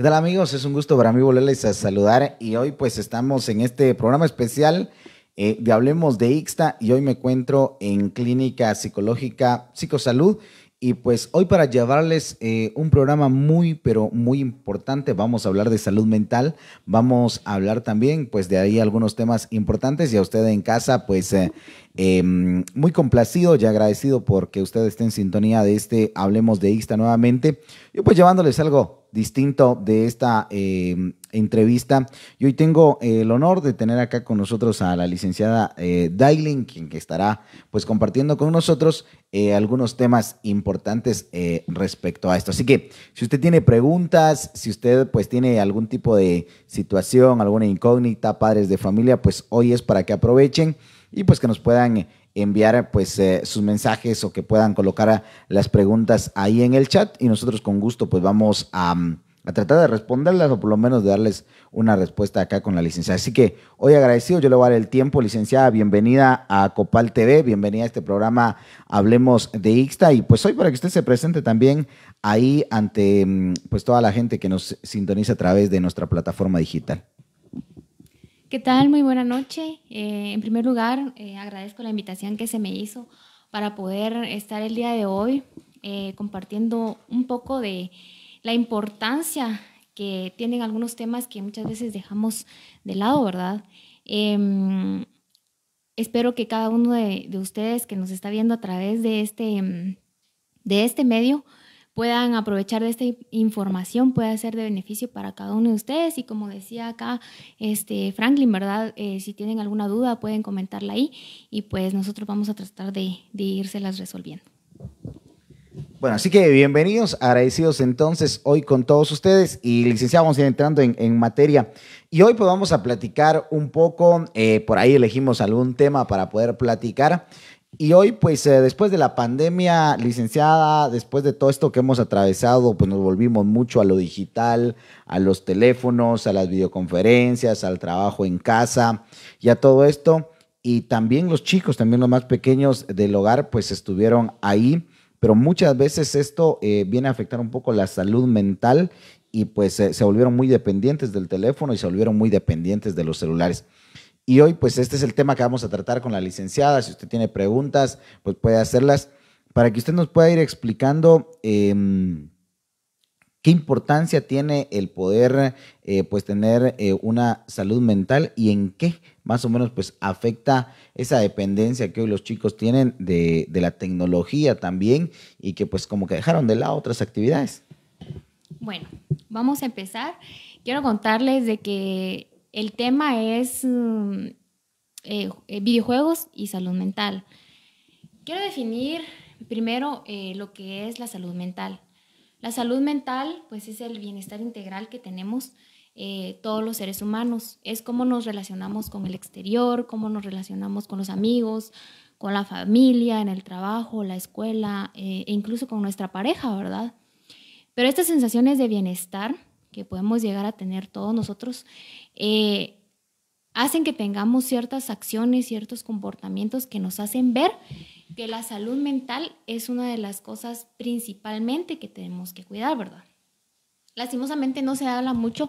¿Qué tal amigos? Es un gusto para mí volverles a saludar y hoy pues estamos en este programa especial eh, de Hablemos de Ixta y hoy me encuentro en Clínica Psicológica Psicosalud y pues hoy para llevarles eh, un programa muy, pero muy importante, vamos a hablar de salud mental, vamos a hablar también pues de ahí algunos temas importantes y a usted en casa pues eh, em, muy complacido y agradecido porque usted esté en sintonía de este Hablemos de Ixta nuevamente. y pues llevándoles algo distinto de esta em, entrevista. Y hoy tengo eh, el honor de tener acá con nosotros a la licenciada eh, quien estará pues compartiendo con nosotros eh, algunos temas importantes eh, respecto a esto. Así que si usted tiene preguntas, si usted pues tiene algún tipo de situación, alguna incógnita, padres de familia, pues hoy es para que aprovechen y pues que nos puedan enviar pues eh, sus mensajes o que puedan colocar ah, las preguntas ahí en el chat y nosotros con gusto pues vamos mm, a, tratar de responderlas o por lo menos de darles una respuesta acá con la licenciada. Así que hoy agradecido, yo le voy a dar el tiempo, licenciada, bienvenida a Copal TV, bienvenida a este programa Hablemos de Ixta y pues hoy para que usted se presente también ahí ante mm, pues toda la gente que nos sintoniza a través de nuestra plataforma digital. ¿Qué tal? Muy buena noche. Eh, en primer lugar, eh, agradezco la invitación que se me hizo para poder estar el día de hoy eh, compartiendo un poco de la importancia que tienen algunos temas que muchas veces dejamos de lado, ¿verdad? Em, espero que cada uno de, de, ustedes que nos está viendo a través de este, de este medio, puedan aprovechar de esta información, puede ser de beneficio para cada uno de ustedes. Y como decía acá este Franklin, ¿verdad? Eh, si tienen alguna duda, pueden comentarla ahí y pues nosotros vamos a tratar de, de irselas resolviendo. Bueno, así que bienvenidos, agradecidos entonces hoy con todos ustedes y licenciados, vamos a ir entrando en, materia. Y hoy pues vamos a platicar un poco, eh, por ahí elegimos algún tema para poder platicar. Y hoy, pues, eh, después de la pandemia, licenciada, después de todo esto que hemos atravesado, pues nos volvimos mucho a lo digital, a los teléfonos, a las videoconferencias, al trabajo en casa y a todo esto. Y también los chicos, también los más pequeños del hogar, pues estuvieron ahí. Pero muchas veces esto eh, viene a afectar un poco la salud mental y pues eh, se volvieron muy dependientes del teléfono y se volvieron muy dependientes de los celulares. Y hoy, pues este es el tema que vamos a tratar con la licenciada. Si usted tiene preguntas, pues puede hacerlas para que usted nos pueda ir explicando em, qué importancia tiene el poder, eh, pues tener eh, una salud mental y en qué más o menos, pues afecta esa dependencia que hoy los chicos tienen de, de la tecnología también y que pues como que dejaron de lado otras actividades. Bueno, vamos a empezar. Quiero contarles de que el tema es mm, eh, eh, videojuegos y salud mental. Quiero definir primero eh, lo que es la salud mental. La salud mental, pues, es el bienestar integral que tenemos todos los seres humanos. Es cómo nos relacionamos con el exterior, cómo nos relacionamos con los amigos, con la familia, en el trabajo, la escuela e incluso con nuestra pareja, ¿verdad? Pero estas sensaciones de bienestar que podemos llegar a tener todos nosotros eh, hacen que tengamos ciertas acciones, ciertos comportamientos que nos hacen ver que la salud mental es una de las cosas principalmente que tenemos que cuidar, ¿verdad? Lastimosamente no se habla mucho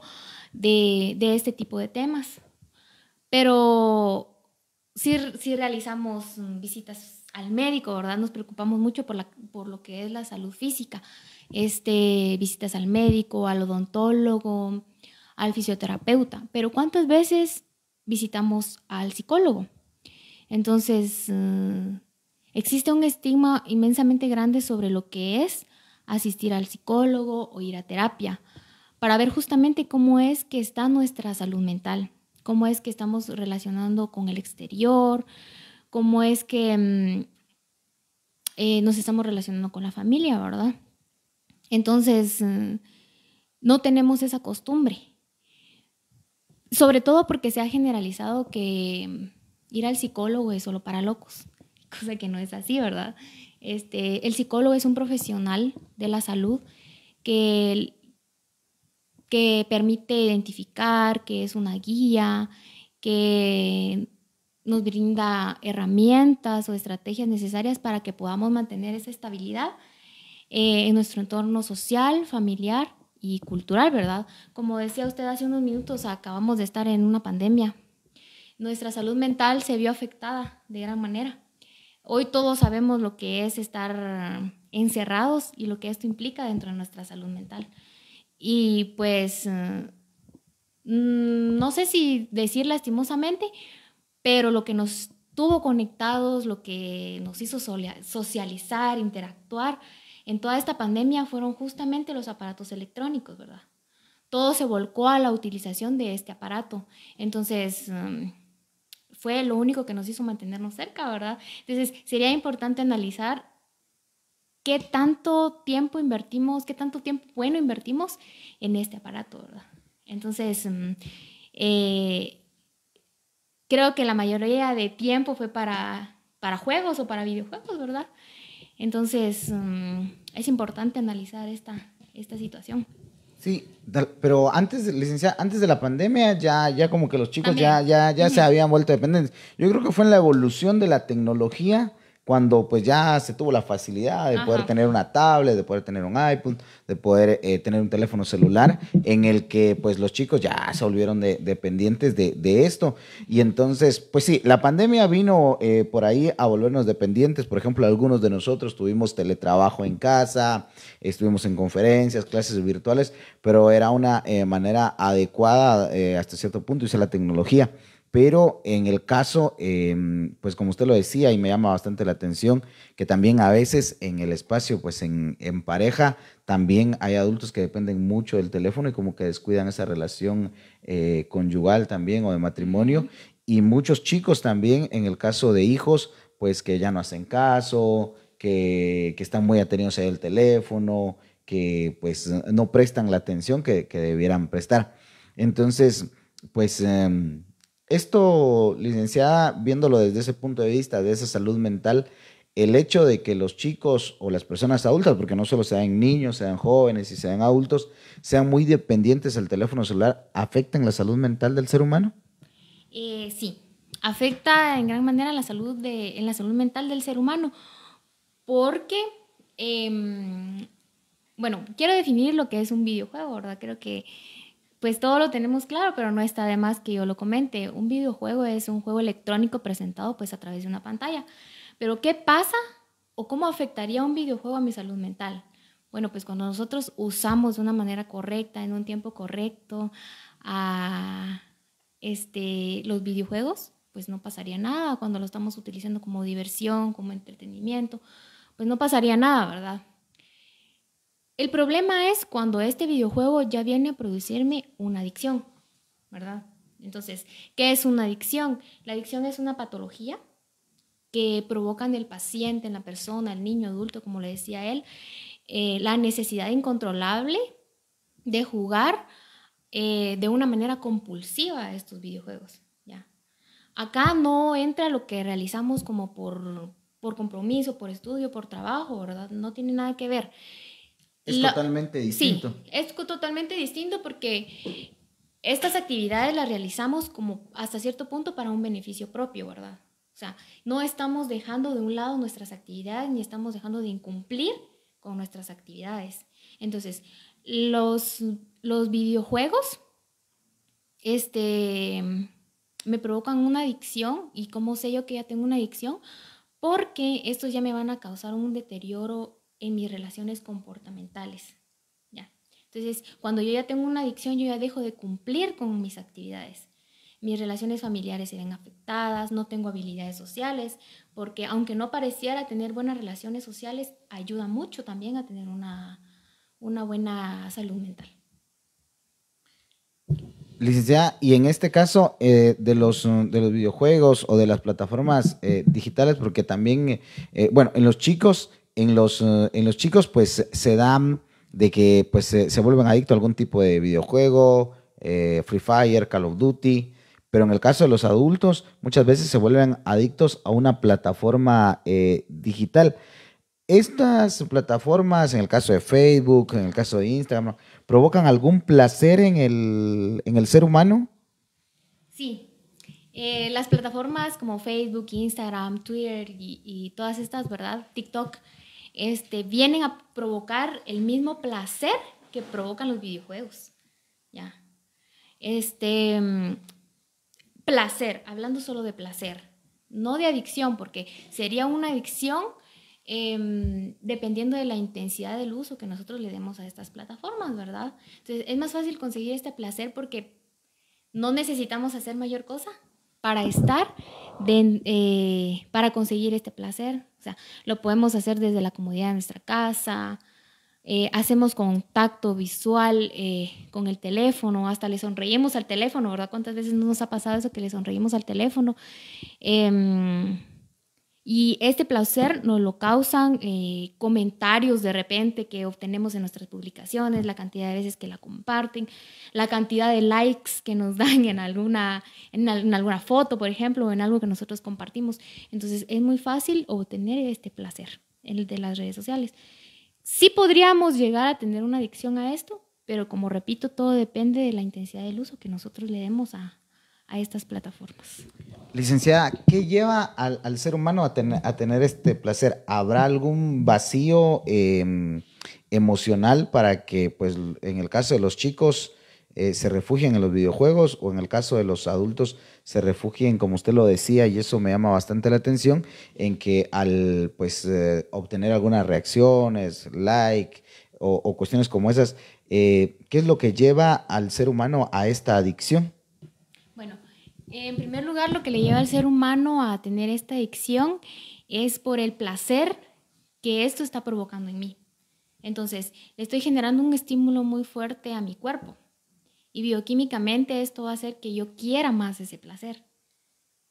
de, este tipo de temas, pero si, realizamos visitas al médico, ¿verdad? Nos preocupamos mucho por, por lo que es la salud física, este, visitas al médico, al odontólogo, al fisioterapeuta, pero ¿cuántas veces visitamos al psicólogo? Entonces, eh, existe un estigma inmensamente grande sobre lo que es asistir al psicólogo o ir a terapia, para ver justamente cómo es que está nuestra salud mental, cómo es que estamos relacionando con el exterior, cómo es que mm, eh, nos estamos relacionando con la familia, ¿verdad? Entonces, eh, no tenemos esa costumbre. Sobre todo porque se ha generalizado que mm, ir al psicólogo es solo para locos, cosa que no es así, ¿verdad? Este, el psicólogo es un profesional de la salud que, que permite identificar, que es una guía, que nos brinda herramientas o estrategias necesarias para que podamos mantener esa estabilidad eh, en nuestro entorno social, familiar y cultural, ¿verdad? Como decía usted hace unos minutos, acabamos de estar en una pandemia. Nuestra salud mental se vio afectada de gran manera. Hoy todos sabemos lo que es estar encerrados y lo que esto implica dentro de nuestra salud mental. Y pues, mm, no sé si decir lastimosamente, pero lo que nos tuvo conectados, lo que nos hizo socializar, interactuar, en toda esta pandemia fueron justamente los aparatos electrónicos, ¿verdad? Todo se volcó a la utilización de este aparato. Entonces, mm, fue lo único que nos hizo mantenernos cerca, ¿verdad? Entonces, sería importante analizar qué tanto tiempo invertimos, qué tanto tiempo bueno invertimos en este aparato, ¿verdad? Entonces, mm, eh, creo que la mayoría de tiempo fue para, para juegos o para videojuegos, ¿verdad? Entonces, mm, es importante analizar esta, esta situación. Sí, pero antes, licencia antes de la pandemia ya, ya como que los chicos ya, ya, ya se habían vuelto dependientes. Yo creo que fue en la evolución de la tecnología cuando pues ya se tuvo la facilidad de poder tener una tablet, de poder tener un iPod, de poder eh, tener un teléfono celular, en el que pues los chicos ya se volvieron dependientes de, esto. Y entonces, pues sí, la pandemia vino eh, por ahí a volvernos dependientes. Por ejemplo, algunos de nosotros tuvimos teletrabajo en casa, estuvimos en conferencias, clases virtuales, pero era una eh, manera adecuada hasta cierto punto, y la tecnología. Pero en el caso, eh, pues como usted lo decía y me llama bastante la atención, que también a veces en el espacio, pues en, pareja, también hay adultos que dependen mucho del teléfono y como que descuidan esa relación eh, conyugal también o de matrimonio. Y muchos chicos también, en el caso de hijos, pues que ya no hacen caso, que, están muy atenidos al teléfono, que pues no prestan la atención que, debieran prestar. Entonces, pues... Em, esto, licenciada, viéndolo desde ese punto de vista, de esa salud mental, el hecho de que los chicos o las personas adultas, porque no solo sean niños, sean jóvenes y sean adultos, sean muy dependientes al teléfono celular, ¿afecta en la salud mental del ser humano? Eh, sí, afecta en gran manera la salud, en la salud mental del ser humano, porque, em, bueno, quiero definir lo que es un videojuego, ¿verdad? Creo que pues todo lo tenemos claro, pero no está de más que yo lo comente. Un videojuego es un juego electrónico presentado pues a través de una pantalla. Pero ¿qué pasa o cómo afectaría un videojuego a mi salud mental? Bueno, pues cuando nosotros usamos de una manera correcta, en un tiempo correcto, a este, los videojuegos, pues no pasaría nada. Cuando lo estamos utilizando como diversión, como entretenimiento, pues no pasaría nada, ¿verdad? El problema es cuando este videojuego ya viene a producirme una adicción, ¿verdad? Entonces, ¿qué es una adicción? La adicción es una patología que provoca en el paciente, en la persona, el niño, adulto, como le decía él, eh, la necesidad incontrolable de jugar eh, de una manera compulsiva a estos videojuegos. ¿ya? Acá no entra lo que realizamos como por, por compromiso, por estudio, por trabajo, ¿verdad? No tiene nada que ver. Es totalmente distinto. Sí, es totalmente distinto porque estas actividades las realizamos como hasta cierto punto para un beneficio propio, ¿verdad? O sea, no estamos dejando de un lado nuestras actividades ni estamos dejando de incumplir con nuestras actividades. Entonces, los, los videojuegos este, me provocan una adicción y cómo sé yo que ya tengo una adicción, porque estos ya me van a causar un deterioro en mis relaciones comportamentales. ¿ya? Entonces, cuando yo ya tengo una adicción, yo ya dejo de cumplir con mis actividades. Mis relaciones familiares se ven afectadas, no tengo habilidades sociales, porque aunque no pareciera tener buenas relaciones sociales, ayuda mucho también a tener una, una buena salud mental. Licenciada, y en este caso eh, de, los, de los videojuegos o de las plataformas eh, digitales, porque también, eh, bueno, en los chicos en los, eh, en los chicos pues se dan de que pues se, vuelven adictos a algún tipo de videojuego, eh, Free Fire, Call of Duty, pero en el caso de los adultos muchas veces se vuelven adictos a una plataforma eh, digital. Estas plataformas, en el caso de Facebook, en el caso de Instagram, ¿provocan algún placer en el, en el ser humano? Sí, las plataformas como Facebook, Instagram, Twitter y, todas estas, ¿verdad? TikTok este, vienen a provocar el mismo placer que provocan los videojuegos. Ya. Este, mm, placer, hablando solo de placer, no de adicción, porque sería una adicción em, dependiendo de la intensidad del uso que nosotros le demos a estas plataformas, ¿verdad? Entonces, es más fácil conseguir este placer porque no necesitamos hacer mayor cosa para estar, eh, para conseguir este placer, o sea, lo podemos hacer desde la comodidad de nuestra casa, eh, hacemos contacto visual eh, con el teléfono, hasta le sonreímos al teléfono, ¿verdad? ¿Cuántas veces nos ha pasado eso que le sonreímos al teléfono? Em, y este placer nos lo causan eh, comentarios de repente que obtenemos en nuestras publicaciones, la cantidad de veces que la comparten, la cantidad de likes que nos dan en alguna, en, en alguna foto, por ejemplo, o en algo que nosotros compartimos. Entonces es muy fácil obtener este placer, el de las redes sociales. Sí podríamos llegar a tener una adicción a esto, pero como repito, todo depende de la intensidad del uso que nosotros le demos a, a estas plataformas. Licenciada, ¿qué lleva al, ser humano a, tener este placer? ¿Habrá algún vacío em, emocional para que, pues, en el caso de los chicos, eh, se refugien en los videojuegos o en el caso de los adultos se refugien, como usted lo decía, y eso me llama bastante la atención, en que al pues eh, obtener algunas reacciones, like o, cuestiones como esas, eh, ¿qué es lo que lleva al ser humano a esta adicción? En primer lugar, lo que le lleva al ser humano a tener esta adicción es por el placer que esto está provocando en mí. Entonces, le estoy generando un estímulo muy fuerte a mi cuerpo y bioquímicamente esto va a hacer que yo quiera más ese placer.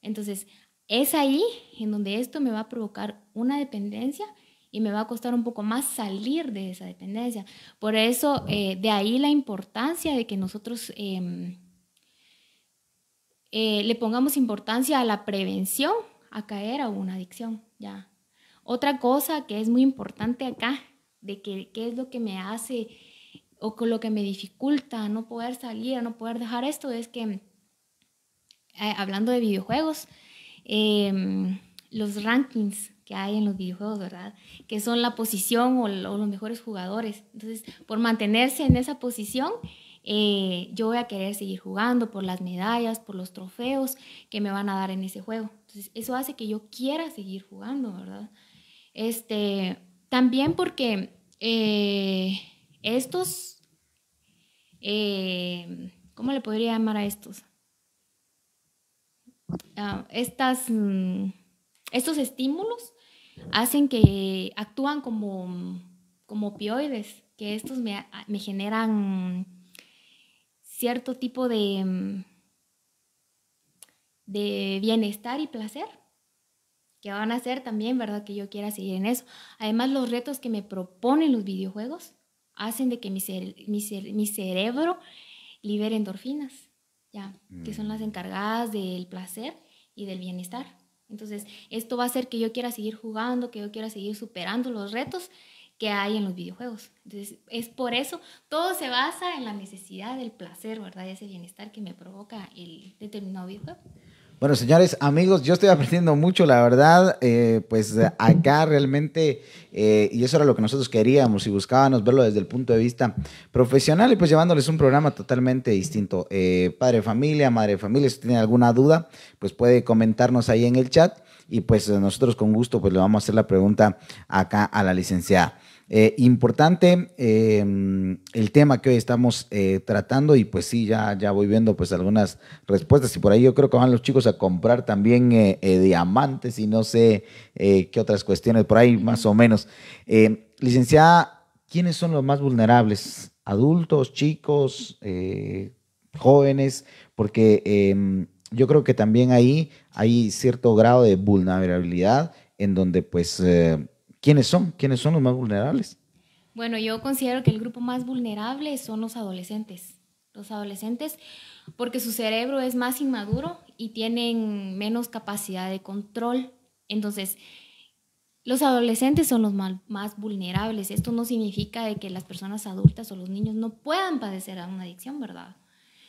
Entonces, es ahí en donde esto me va a provocar una dependencia y me va a costar un poco más salir de esa dependencia. Por eso, eh, de ahí la importancia de que nosotros... Em, eh, le pongamos importancia a la prevención a caer a una adicción, ya. Otra cosa que es muy importante acá, de que, qué es lo que me hace o con lo que me dificulta no poder salir, no poder dejar esto, es que, eh, hablando de videojuegos, em, los rankings que hay en los videojuegos, ¿verdad? Que son la posición o, o los mejores jugadores. Entonces, por mantenerse en esa posición, eh, yo voy a querer seguir jugando por las medallas, por los trofeos que me van a dar en ese juego. Entonces, eso hace que yo quiera seguir jugando, ¿verdad? Este, también porque eh, estos, eh, ¿cómo le podría llamar a estos? Ah, estas, mm, estos estímulos hacen que actúan como, como opioides, que estos me, ah, me generan cierto tipo de, mm, de bienestar y placer, que van a ser también, ¿verdad? Que yo quiera seguir en eso. Además, los retos que me proponen los videojuegos hacen de que mi, mi, cerebro libere endorfinas, ya, que son las mm. encargadas del placer y del bienestar. Entonces, esto va a hacer que yo quiera seguir jugando, que yo quiera seguir superando los retos que hay en los videojuegos. Entonces, es por eso, todo se basa en la necesidad del placer, ¿verdad? Ese bienestar que me provoca el determinado videojuego. Bueno, señores, amigos, yo estoy aprendiendo mucho, la verdad, eh, pues acá realmente, eh, y eso era lo que nosotros queríamos y buscábamos verlo desde el punto de vista profesional y pues llevándoles un programa totalmente distinto. Eh, padre de familia, madre de familia, si tiene alguna duda, pues puede comentarnos ahí en el chat y pues nosotros con gusto pues le vamos a hacer la pregunta acá a la licenciada. Eh, importante eh, el tema que hoy estamos eh, tratando y pues sí, ya, ya voy viendo pues algunas respuestas y por ahí yo creo que van los chicos a comprar también diamantes y no sé qué otras cuestiones, por ahí más o menos. licenciada, ¿quiénes son los más vulnerables? ¿Adultos, chicos, jóvenes? Porque em, yo creo que también ahí hay cierto grado de vulnerabilidad en donde pues ¿Quiénes son? ¿Quiénes son los más vulnerables? Bueno, yo considero que el grupo más vulnerable son los adolescentes. Los adolescentes, porque su cerebro es más inmaduro y tienen menos capacidad de control. Entonces, los adolescentes son los más vulnerables. Esto no significa de que las personas adultas o los niños no puedan padecer una adicción, ¿verdad?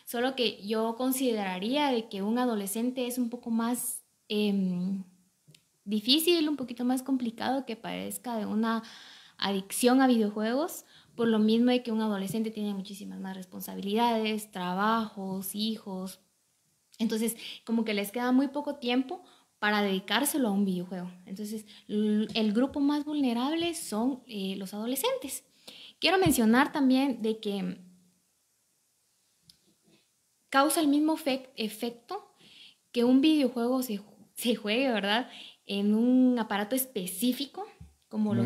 Solo que yo consideraría de que un adolescente es un poco más em, difícil, un poquito más complicado que parezca de una adicción a videojuegos, por lo mismo de que un adolescente tiene muchísimas más responsabilidades, trabajos, hijos. Entonces, como que les queda muy poco tiempo para dedicárselo a un videojuego. Entonces, el grupo más vulnerable son eh, los adolescentes. Quiero mencionar también de que causa el mismo efecto que un videojuego se, se juegue, ¿verdad? en un aparato específico, como los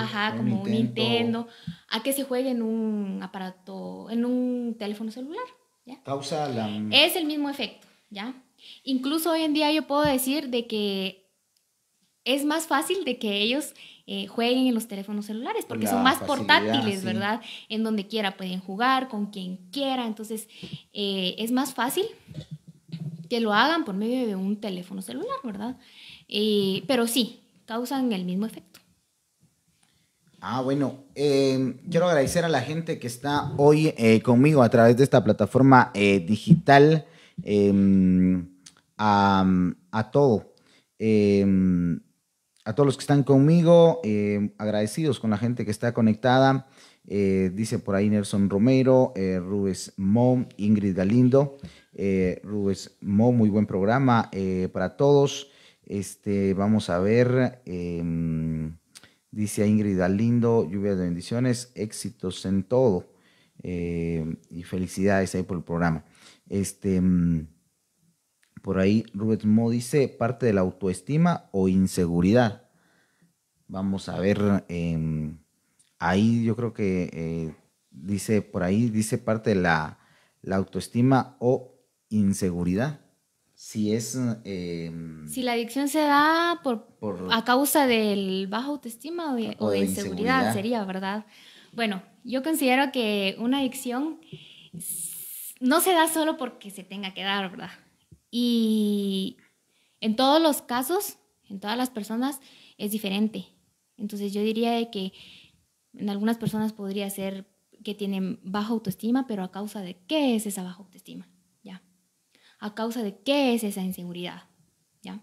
ajá, como un Nintendo, a que se juegue en un aparato, en un teléfono celular. Causa la... Es el mismo efecto, ¿ya? Incluso hoy en día yo puedo decir de que es más fácil de que ellos eh, jueguen en los teléfonos celulares porque son más portátiles, ¿verdad? En donde quiera pueden jugar, con quien quiera. Entonces, eh, es más fácil que lo hagan por medio de un teléfono celular, ¿verdad? Eh, pero sí, causan el mismo efecto. Ah, bueno, eh, quiero agradecer a la gente que está hoy eh, conmigo a través de esta plataforma digital em, a, todo. Em, a todos los que están conmigo, em, agradecidos con la gente que está conectada. dice por ahí Nelson Romero, Rubes Mo, Ingrid Galindo. Rubes Mo, muy buen programa para todos. Este, vamos a ver. Em, dice Ingrid Alindo, lluvia de bendiciones, éxitos en todo. Em, y felicidades ahí por el programa. Este, em, por ahí Rubén Mo dice, parte de la autoestima o inseguridad. Vamos a ver, ahí yo creo que eh, dice, por ahí dice parte de la, la autoestima o inseguridad si es... Em, si la adicción se da por, a causa del bajo autoestima o de, inseguridad, sería, ¿verdad? Bueno, yo considero que una adicción no se da solo porque se tenga que dar, ¿verdad? Y en todos los casos, en todas las personas, es diferente. Entonces yo diría de que en algunas personas podría ser que tienen baja autoestima, pero a causa de qué es esa baja autoestima a causa de qué es esa inseguridad. ¿ya?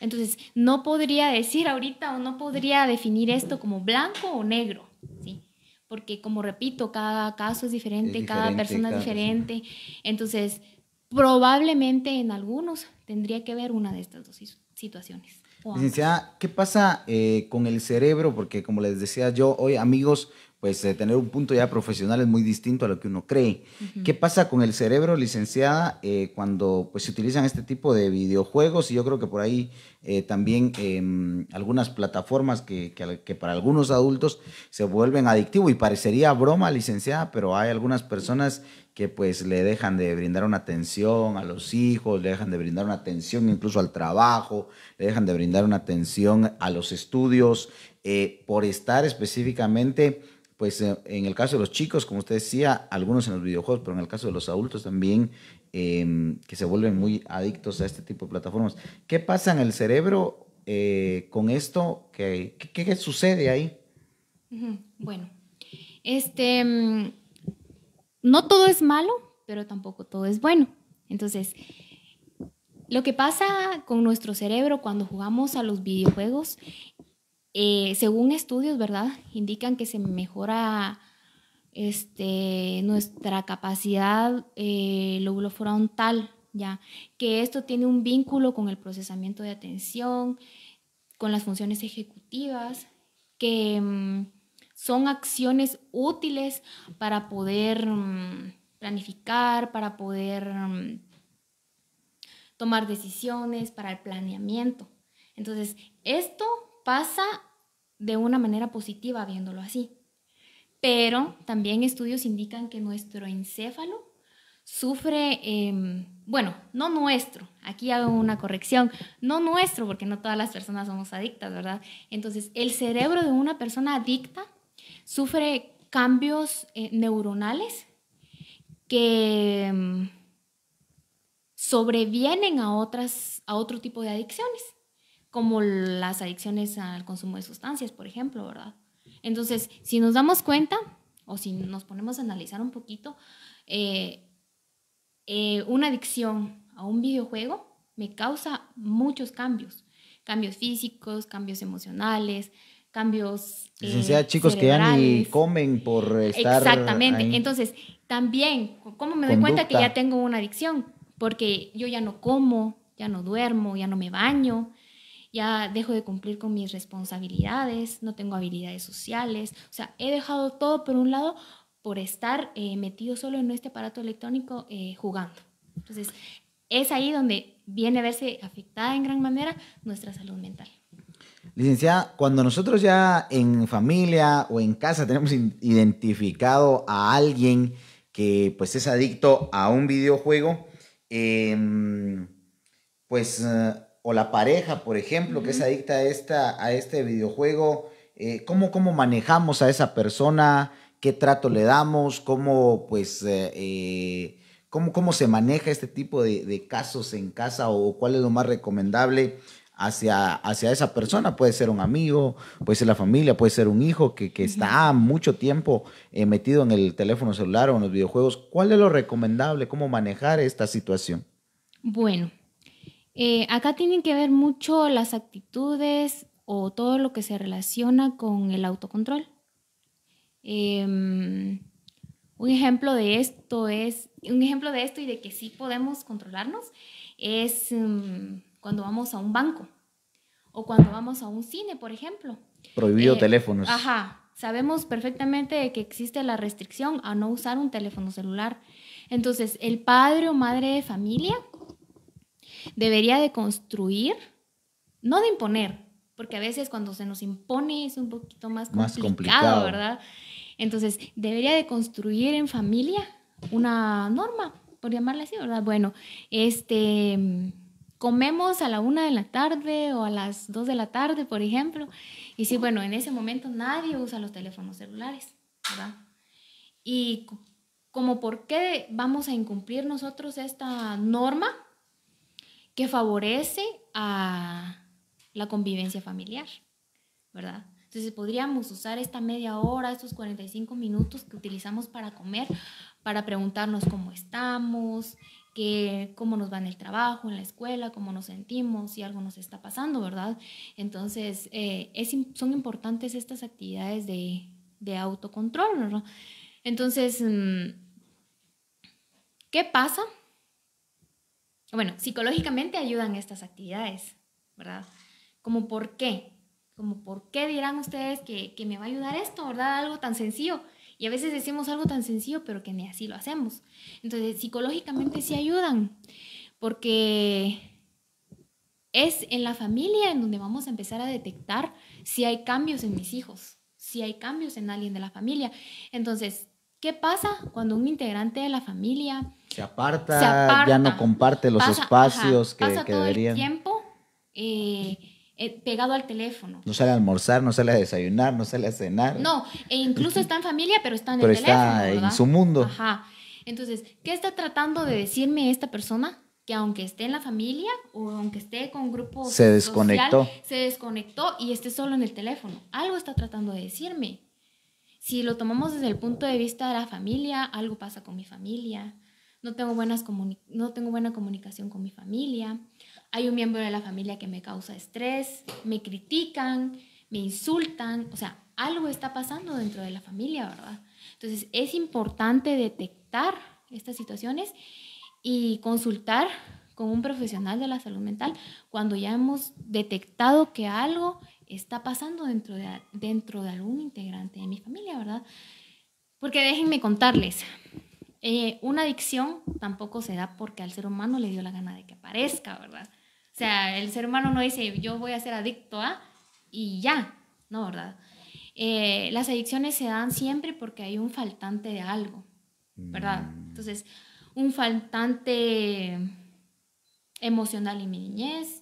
Entonces, no podría decir ahorita o no podría definir esto como blanco o negro, ¿sí? porque como repito, cada caso es diferente, cada persona es diferente. Entonces, probablemente en algunos tendría que ver una de estas dos situaciones. Licenciada, ¿qué pasa eh, con el cerebro? Porque como les decía yo hoy, amigos, pues eh, tener un punto ya profesional es muy distinto a lo que uno cree. ¿Qué pasa con el cerebro, licenciada, eh, cuando pues, se utilizan este tipo de videojuegos? Y yo creo que por ahí eh, también em, algunas plataformas que, que, para algunos adultos se vuelven adictivos y parecería broma, licenciada, pero hay algunas personas que pues le dejan de brindar una atención a los hijos, le dejan de brindar una atención incluso al trabajo, le dejan de brindar una atención a los estudios, por estar específicamente pues eh, en el caso de los chicos, como usted decía, algunos en los videojuegos, pero en el caso de los adultos también, em, que se vuelven muy adictos a este tipo de plataformas. ¿Qué pasa en el cerebro eh, con esto? ¿Qué, qué sucede ahí? Bueno, este, em, no todo es malo, pero tampoco todo es bueno. Entonces, lo que pasa con nuestro cerebro cuando jugamos a los videojuegos eh, según estudios, ¿verdad? Indican que se mejora este, nuestra capacidad eh, frontal, ya que esto tiene un vínculo con el procesamiento de atención, con las funciones ejecutivas, que mm, son acciones útiles para poder mm, planificar, para poder mm, tomar decisiones, para el planeamiento. Entonces, esto pasa de una manera positiva viéndolo así. Pero también estudios indican que nuestro encéfalo sufre, em, bueno, no nuestro, aquí hago una corrección, no nuestro, porque no todas las personas somos adictas, ¿verdad? Entonces, el cerebro de una persona adicta sufre cambios eh, neuronales que em, sobrevienen a, otras, a otro tipo de adicciones como las adicciones al consumo de sustancias, por ejemplo, ¿verdad? Entonces, si nos damos cuenta o si nos ponemos a analizar un poquito, eh, eh, una adicción a un videojuego me causa muchos cambios, cambios físicos, cambios emocionales, cambios... sea, eh, chicos que ya ni comen por estar... Exactamente, entonces también, ¿cómo me doy cuenta que ya tengo una adicción? Porque yo ya no como, ya no duermo, ya no me baño, ya dejo de cumplir con mis responsabilidades, no tengo habilidades sociales, o sea, he dejado todo por un lado por estar eh, metido solo en este aparato electrónico eh, jugando. Entonces, es ahí donde viene a verse afectada en gran manera nuestra salud mental. Licenciada, cuando nosotros ya en familia o en casa tenemos identificado a alguien que pues es adicto a un videojuego, em, pues eh, o la pareja, por ejemplo, que es adicta a, esta, a este videojuego, eh, ¿cómo, manejamos a esa persona? ¿Qué trato le damos? ¿Cómo, pues, eh, eh, cómo, se maneja este tipo de, casos en casa o cuál es lo más recomendable? Hacia, hacia esa persona, puede ser un amigo, puede ser la familia, puede ser un hijo que, está mucho tiempo metido en el teléfono celular o en los videojuegos. ¿Cuál es lo recomendable? ¿Cómo manejar esta situación? Bueno, eh, acá tienen que ver mucho las actitudes o todo lo que se relaciona con el autocontrol. Em, un ejemplo de esto es, un ejemplo de esto y de que sí podemos controlarnos es mm, cuando vamos a un banco o cuando vamos a un cine, por ejemplo. Prohibido eh, teléfonos. Ajá. Sabemos perfectamente que existe la restricción a no usar un teléfono celular. Entonces, el padre o madre de familia debería de construir, no de imponer, porque a veces cuando se nos impone es un poquito más complicado, ¿verdad? Entonces, debería de construir en familia una norma, por llamarla así, ¿verdad? Bueno, este, comemos a la una de la tarde o a las dos de la tarde, por ejemplo, y sí, bueno, en ese momento nadie usa los teléfonos celulares, ¿verdad? Y como por qué vamos a incumplir nosotros esta norma, que favorece a la convivencia familiar, ¿verdad? Entonces podríamos usar esta media hora, estos 45 minutos que utilizamos para comer, para preguntarnos cómo estamos, cómo nos va en el trabajo, en la escuela, cómo nos sentimos, si algo nos está pasando, ¿verdad? Entonces eh, es, son importantes estas actividades de, de autocontrol, ¿verdad? Entonces, mm, ¿qué pasa bueno, psicológicamente ayudan estas actividades, ¿verdad? Como por qué, como por qué dirán ustedes que, me va a ayudar esto, ¿verdad? Algo tan sencillo. Y a veces decimos algo tan sencillo, pero que ni así lo hacemos. Entonces, psicológicamente sí ayudan, porque es en la familia en donde vamos a empezar a detectar si hay cambios en mis hijos, si hay cambios en alguien de la familia. Entonces, ¿Qué pasa cuando un integrante de la familia se aparta, ya no comparte los espacios que que, pasa todo El tiempo eh, eh, pegado al teléfono. No sale a almorzar, no sale a desayunar, no sale a cenar. No, e incluso está en familia, pero está en el teléfono. Está en su mundo. Ajá. Entonces, ¿qué está tratando de decirme esta persona? Que aunque esté en la familia o aunque esté con un grupo se desconectó. se desconectó y esté solo en el teléfono. Algo está tratando de decirme. Si lo tomamos desde el punto de vista de la familia, algo pasa con mi familia, no tengo, buenas no tengo buena comunicación con mi familia, hay un miembro de la familia que me causa estrés, me critican, me insultan, o sea, algo está pasando dentro de la familia, ¿verdad? Entonces es importante detectar estas situaciones y consultar con un profesional de la salud mental cuando ya hemos detectado que algo está pasando dentro de, dentro de algún integrante de mi familia, ¿verdad? Porque déjenme contarles, eh, una adicción tampoco se da porque al ser humano le dio la gana de que aparezca, ¿verdad? O sea, el ser humano no dice, yo voy a ser adicto a, y ya, ¿no, verdad? Eh, las adicciones se dan siempre porque hay un faltante de algo, ¿verdad? Mm. Entonces, un faltante emocional en mi niñez,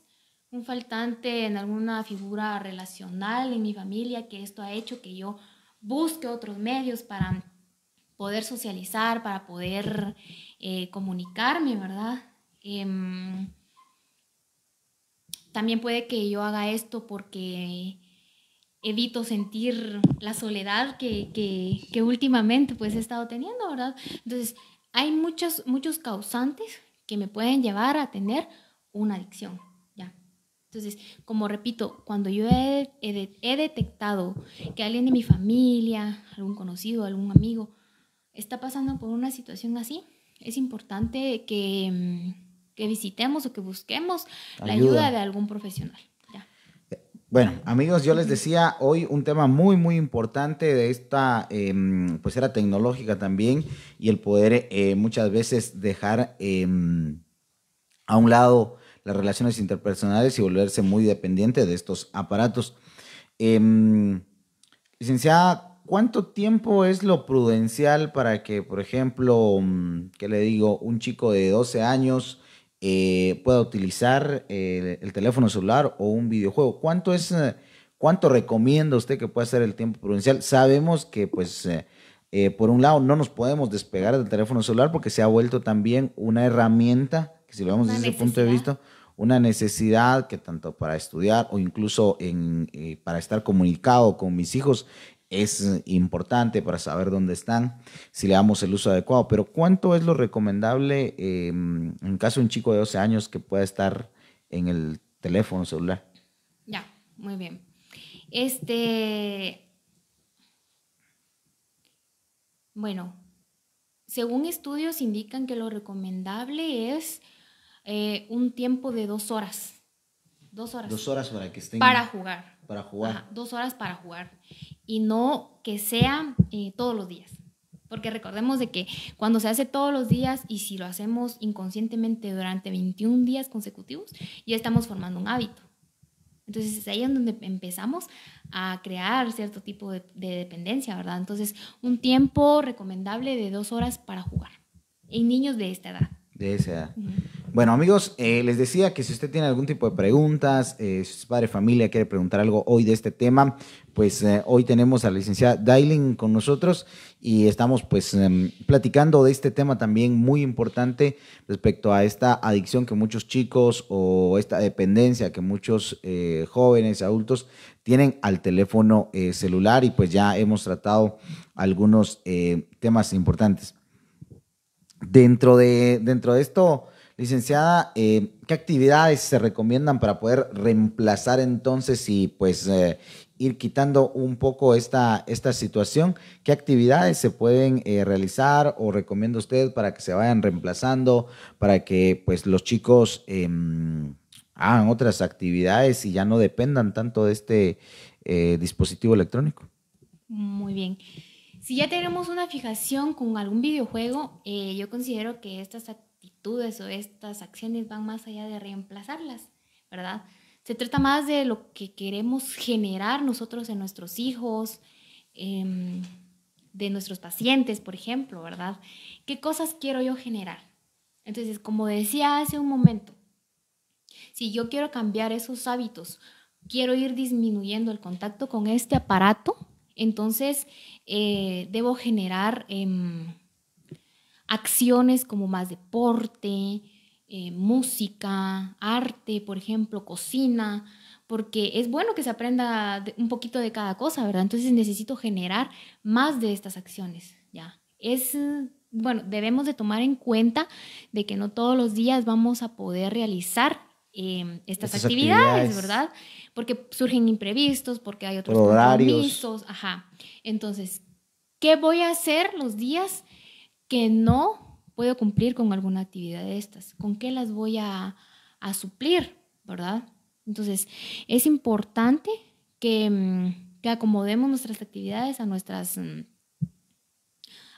un faltante en alguna figura relacional en mi familia, que esto ha hecho que yo busque otros medios para poder socializar, para poder eh, comunicarme, ¿verdad? Em, también puede que yo haga esto porque evito sentir la soledad que, últimamente pues he estado teniendo, ¿verdad? Entonces, hay muchos, muchos causantes que me pueden llevar a tener una adicción. Entonces, como repito, cuando yo he, detectado que alguien de mi familia, algún conocido, algún amigo, está pasando por una situación así, es importante que, mm, visitemos o que busquemos la ayuda de algún profesional. Eh, bueno, amigos, yo les decía hoy un tema muy, muy importante de esta em, pues era tecnológica también y el poder eh, muchas veces dejar em, a un lado las relaciones interpersonales y volverse muy dependiente de estos aparatos. Em, licenciada, ¿cuánto tiempo es lo prudencial para que, por ejemplo, mm, ¿qué le digo? Un chico de 12 años eh, pueda utilizar eh, el teléfono celular o un videojuego. ¿Cuánto es, eh, cuánto recomienda usted que pueda ser el tiempo prudencial? Sabemos que, pues, por un lado, no nos podemos despegar del teléfono celular porque se ha vuelto también una herramienta si lo vemos desde ese punto de vista, una necesidad que tanto para estudiar o incluso en, eh, para estar comunicado con mis hijos es importante para saber dónde están, si le damos el uso adecuado. Pero ¿cuánto es lo recomendable em, en caso de un chico de 12 años que pueda estar en el teléfono celular? Ya, muy bien. Este, bueno, según estudios indican que lo recomendable es eh, un tiempo de dos horas. Dos horas. Dos horas para que estén. Para jugar. Para jugar. dos horas para jugar. Y no que sea eh, todos los días. Porque recordemos de que cuando se hace todos los días y si lo hacemos inconscientemente durante 21 días consecutivos, ya estamos formando un hábito. Entonces es ahí en donde empezamos a crear cierto tipo de, dependencia, ¿verdad? Entonces un tiempo recomendable de dos horas para jugar en niños de esta edad. De esa edad. Bueno, amigos, eh, les decía que si usted tiene algún tipo de preguntas, eh, si su padre familia quiere preguntar algo hoy de este tema, pues eh, hoy tenemos a la licenciada Dailin con nosotros y estamos pues em, platicando de este tema también muy importante respecto a esta adicción que muchos chicos o esta dependencia que muchos jóvenes, adultos tienen al teléfono celular y pues ya hemos tratado algunos temas importantes. Dentro de, dentro de esto Licenciada, eh, ¿qué actividades se recomiendan para poder reemplazar entonces y pues eh, ir quitando un poco esta, esta situación? ¿Qué actividades se pueden eh, realizar o recomienda usted para que se vayan reemplazando, para que pues los chicos em, hagan otras actividades y ya no dependan tanto de este dispositivo electrónico? Muy bien. Si ya tenemos una fijación con algún videojuego, yo considero que estas actividades o estas acciones van más allá de reemplazarlas, ¿verdad? Se trata más de lo que queremos generar nosotros en nuestros hijos, em, de nuestros pacientes, por ejemplo, ¿verdad? ¿Qué cosas quiero yo generar? Entonces, como decía hace un momento, si yo quiero cambiar esos hábitos, quiero ir disminuyendo el contacto con este aparato, entonces eh, debo generar... Em, acciones como más deporte, eh, música, arte, por ejemplo, cocina, porque es bueno que se aprenda un poquito de cada cosa, ¿verdad? Entonces necesito generar más de estas acciones, ¿ya? Es, bueno, debemos de tomar en cuenta de que no todos los días vamos a poder realizar em, estas, actividades, ¿verdad? Porque surgen imprevistos, porque hay otros Horarios. ajá. Entonces, ¿qué voy a hacer los días que no puedo cumplir con alguna actividad de estas? ¿Con qué las voy a, suplir? ¿Verdad? Entonces, es importante que, mm, acomodemos nuestras actividades a nuestras, mm,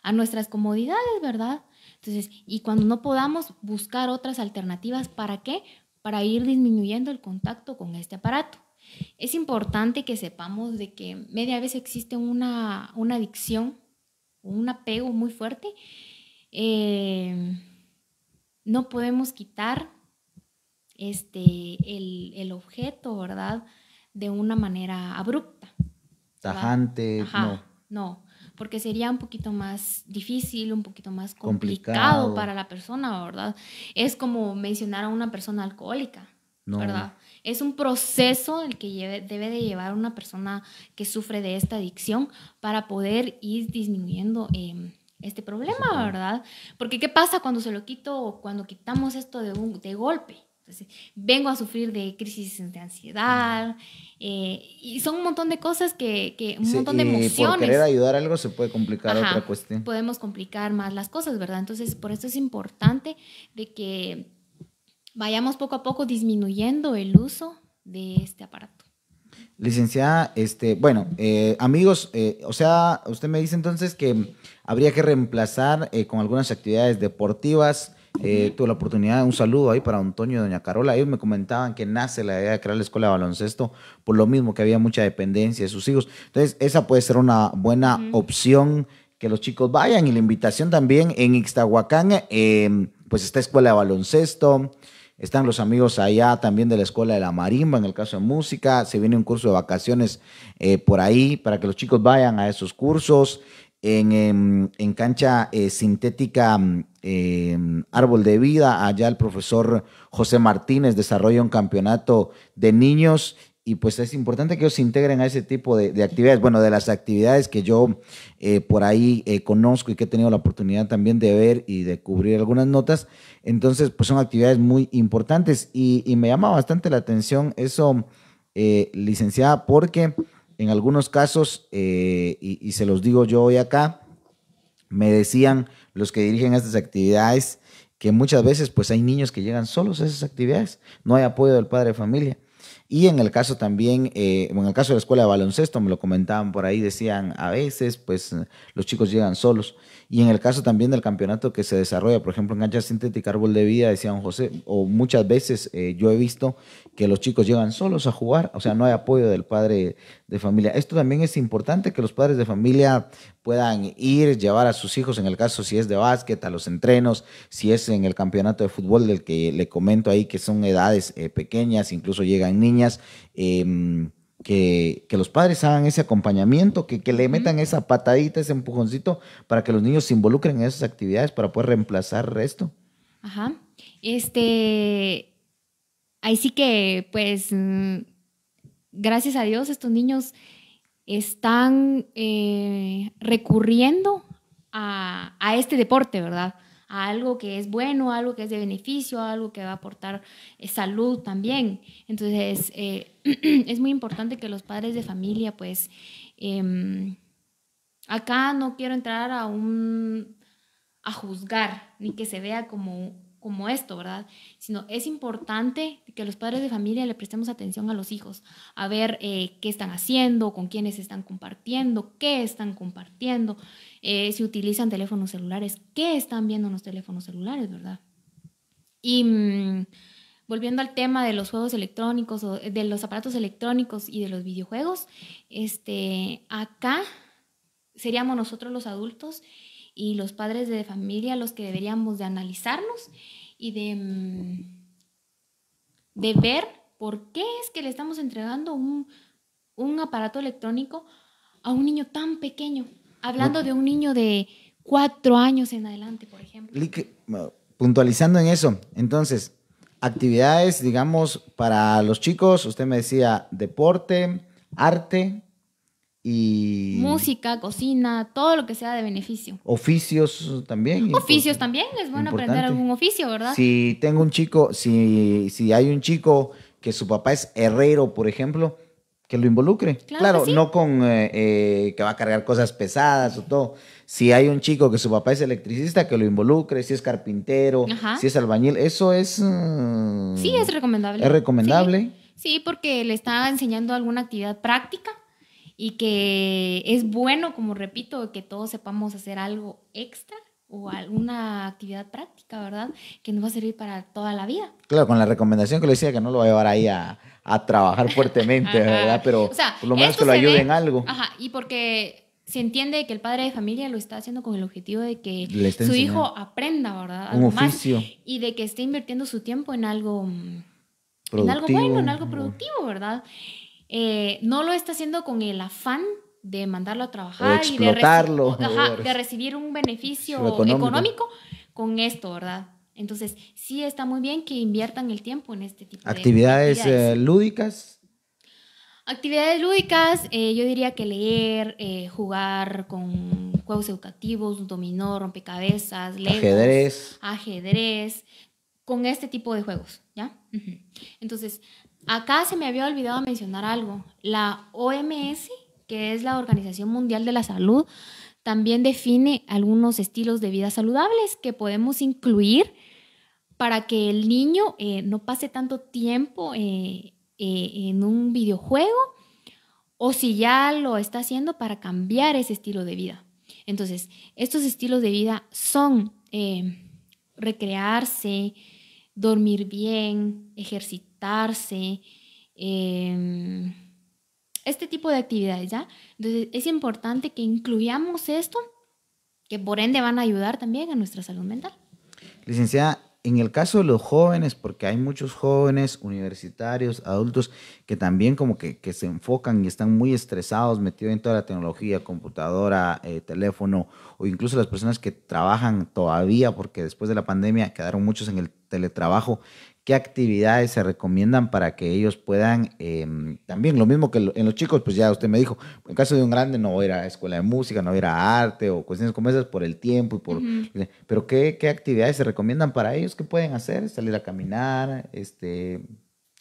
a nuestras comodidades, ¿verdad? Entonces, y cuando no podamos, buscar otras alternativas. ¿Para qué? Para ir disminuyendo el contacto con este aparato. Es importante que sepamos de que media vez existe una, una adicción un apego muy fuerte, eh, no podemos quitar este, el, objeto, ¿verdad? De una manera abrupta. Tajante, no. No, porque sería un poquito más difícil, un poquito más complicado, para la persona, ¿verdad? Es como mencionar a una persona alcohólica, ¿verdad? Es un proceso el que debe de llevar una persona que sufre de esta adicción para poder ir disminuyendo em, este problema, ¿verdad? Porque ¿qué pasa cuando se lo quito o cuando quitamos esto de, un, de golpe? vengo a sufrir de crisis de ansiedad eh, y son un montón de cosas que, un montón de emociones. Y por querer ayudar algo se puede complicar otra cuestión. Podemos complicar más las cosas, ¿verdad? Entonces, por eso es importante de que vayamos poco a poco disminuyendo el uso de este aparato. Licenciada, este, bueno, eh, amigos, eh, o sea, usted me dice entonces que habría que reemplazar eh, con algunas actividades deportivas. tuve la oportunidad, un saludo ahí para Antonio y Doña Carola. Ellos me comentaban que nace la idea de crear la escuela de baloncesto por lo mismo que había mucha dependencia de sus hijos. Entonces, esa puede ser una buena opción que los chicos vayan. Y la invitación también en Ixtahuacán, pues esta escuela de baloncesto. Están los amigos allá también de la Escuela de la Marimba, en el caso de música. Se viene un curso de vacaciones eh, por ahí para que los chicos vayan a esos cursos. En, em, cancha eh, sintética mm, em, Árbol de Vida, allá el profesor José Martínez desarrolla un campeonato de niños y pues es importante que ellos se integren a ese tipo de, actividades. Bueno, de las actividades que yo eh, por ahí eh, conozco y que he tenido la oportunidad también de ver y de cubrir algunas notas, entonces pues son actividades muy importantes y, me llama bastante la atención eso, eh, licenciada, porque en algunos casos, y, y se los digo yo hoy acá, me decían los que dirigen estas actividades que muchas veces pues hay niños que llegan solos a esas actividades, no hay apoyo del padre de familia. Y en el caso también, eh, en el caso de la escuela de baloncesto, me lo comentaban por ahí, decían, a veces pues los chicos llegan solos y en el caso también del campeonato que se desarrolla, por ejemplo, en cancha sintética, árbol de vida, decía don José, o muchas veces eh, yo he visto que los chicos llegan solos a jugar, o sea, no hay apoyo del padre de familia. Esto también es importante que los padres de familia puedan ir, llevar a sus hijos, en el caso si es de básquet, a los entrenos, si es en el campeonato de fútbol del que le comento ahí, que son edades eh, pequeñas, incluso llegan niñas. Eh, que, los padres hagan ese acompañamiento, que, le metan esa patadita, ese empujoncito, para que los niños se involucren en esas actividades para poder reemplazar esto. Ajá. Este. Ahí sí que, pues, mm, gracias a Dios, estos niños están eh, recurriendo a, este deporte, ¿verdad? a algo que es bueno, algo que es de beneficio, algo que va a aportar eh, salud también. Entonces, eh, es muy importante que los padres de familia, pues, em, acá no quiero entrar a un a juzgar, ni que se vea como como esto, ¿verdad? Sino es importante que los padres de familia le prestemos atención a los hijos, a ver eh, qué están haciendo, con quiénes están compartiendo, qué están compartiendo, eh, si utilizan teléfonos celulares, qué están viendo en los teléfonos celulares, ¿verdad? Y mm, volviendo al tema de los juegos electrónicos, o de los aparatos electrónicos y de los videojuegos, este, acá seríamos nosotros los adultos y los padres de familia los que deberíamos de analizarnos y de, mm, de ver por qué es que le estamos entregando un, un aparato electrónico a un niño tan pequeño, hablando de un niño de cuatro años en adelante, por ejemplo. Puntualizando en eso, entonces, actividades, digamos, para los chicos, usted me decía deporte, arte, y... Música, cocina, todo lo que sea de beneficio. Oficios también. Oficios pues, también, les bueno aprender algún oficio, ¿verdad? Si tengo un chico, si, hay un chico que su papá es herrero, por ejemplo, que lo involucre. Claro, no con eh, eh, que va a cargar cosas pesadas o todo. Si hay un chico que su papá es electricista, que lo involucre, si es carpintero, si es albañil, eso es... Mm, sí, es recomendable. Es recomendable. sí. porque le está enseñando alguna actividad práctica y que es bueno, como repito, que todos sepamos hacer algo extra o alguna actividad práctica, ¿verdad? Que nos va a servir para toda la vida. Claro, con la recomendación que le decía que no lo va a llevar ahí a, trabajar fuertemente, ¿verdad? Pero por lo menos que lo ayude en algo. Ajá, y porque se entiende que el padre de familia lo está haciendo con el objetivo de que su hijo aprenda, ¿verdad? Un oficio. y de que esté invirtiendo su tiempo en algo, mm, en algo bueno, en algo productivo, ¿verdad? Eh, no lo está haciendo con el afán de mandarlo a trabajar y de, recibir un beneficio económico. con esto, ¿verdad? Entonces, sí está muy bien que inviertan el tiempo en este tipo de actividades. Eh, lúdicas. Actividades lúdicas, eh, yo diría que leer, jugar con juegos educativos, dominó, rompecabezas, ajedrez. ajedrez, con este tipo de juegos, ¿ya? Entonces, Acá se me había olvidado mencionar algo. La OMS, que es la Organización Mundial de la Salud, también define algunos estilos de vida saludables que podemos incluir para que el niño eh, no pase tanto tiempo eh, eh, en un videojuego o si ya lo está haciendo para cambiar ese estilo de vida. Entonces, estos estilos de vida son recrearse, dormir bien, ejercitar Em, este tipo de actividades, ¿ya? Entonces es importante que incluyamos esto, que por ende van a ayudar también a nuestra salud mental. Licenciada, en el caso de los jóvenes, porque hay muchos jóvenes universitarios, adultos, que también como que, se enfocan y están muy estresados, metidos en toda la tecnología, computadora, eh, teléfono, o incluso las personas que trabajan todavía, porque después de la pandemia quedaron muchos en el teletrabajo, qué actividades se recomiendan para que ellos puedan em, también, lo mismo que en los chicos, pues ya usted me dijo, en caso de un grande no voy a ir a escuela de música, no voy a ir a arte o cuestiones como esas por el tiempo y por... Pero ¿qué, ¿qué, actividades se recomiendan para ellos? ¿Qué pueden hacer? ¿Salir a caminar? Este,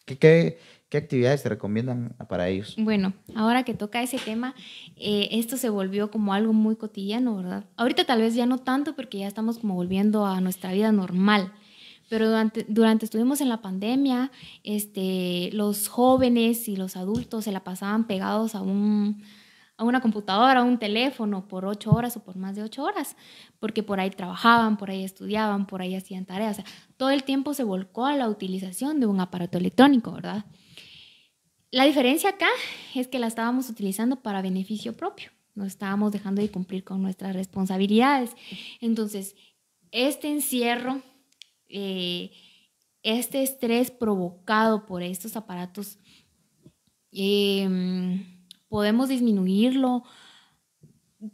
¿qué, qué, actividades se recomiendan para ellos? Bueno, ahora que toca ese tema, eh, esto se volvió como algo muy cotidiano, ¿verdad? Ahorita tal vez ya no tanto porque ya estamos como volviendo a nuestra vida normal pero durante, durante, estuvimos en la pandemia, este, los jóvenes y los adultos se la pasaban pegados a, un, a una computadora, a un teléfono por ocho horas o por más de ocho horas, porque por ahí trabajaban, por ahí estudiaban, por ahí hacían tareas, todo el tiempo se volcó a la utilización de un aparato electrónico, ¿verdad? La diferencia acá es que la estábamos utilizando para beneficio propio, no estábamos dejando de cumplir con nuestras responsabilidades. Entonces, este encierro eh, este estrés provocado por estos aparatos, em, podemos disminuirlo.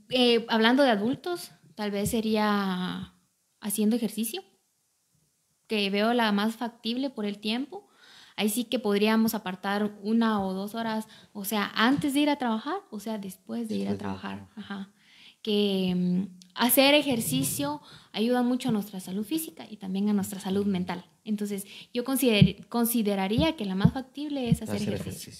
Eh, hablando de adultos, tal vez sería haciendo ejercicio, que veo la más factible por el tiempo. Ahí sí que podríamos apartar una o dos horas, o sea, antes de ir a trabajar, o sea, después de ir a trabajar. Ajá. Que em, hacer ejercicio ayuda mucho a nuestra salud física y también a nuestra salud mental. Entonces, yo consideraría que la más factible es hacer, ejercicio.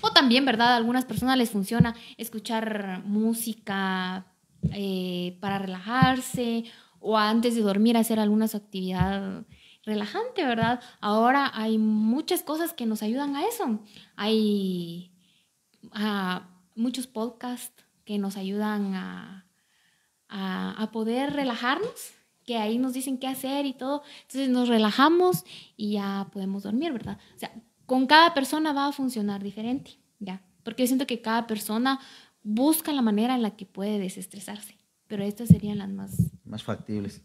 O también, ¿verdad? A algunas personas les funciona escuchar música eh, para relajarse o antes de dormir hacer alguna actividad relajante, ¿verdad? Ahora hay muchas cosas que nos ayudan a eso. Hay ah, muchos podcasts que nos ayudan a a, poder relajarnos, que ahí nos dicen qué hacer y todo. Entonces nos relajamos y ya podemos dormir, ¿verdad? O sea, con cada persona va a funcionar diferente, ¿ya? Porque yo siento que cada persona busca la manera en la que puede desestresarse, pero estas serían las más... Más factibles.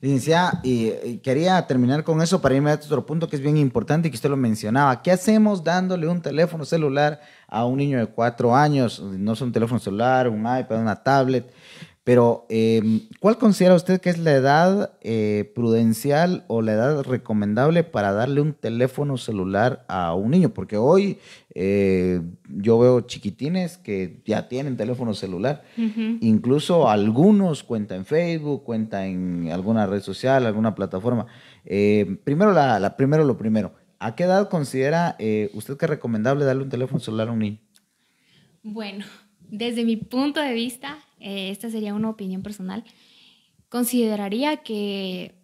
Licenciada, y, y quería terminar con eso para irme a otro punto que es bien importante y que usted lo mencionaba. ¿Qué hacemos dándole un teléfono celular a un niño de cuatro años? No es un teléfono celular, un iPad, una tablet. Pero, em, ¿cuál considera usted que es la edad eh, prudencial o la edad recomendable para darle un teléfono celular a un niño? Porque hoy eh, yo veo chiquitines que ya tienen teléfono celular. Incluso algunos cuentan en Facebook, cuentan en alguna red social, alguna plataforma. Em, primero, primero lo primero. ¿A qué edad considera eh, usted que es recomendable darle un teléfono celular a un niño? Bueno, desde mi punto de vista, eh, esta sería una opinión personal, consideraría que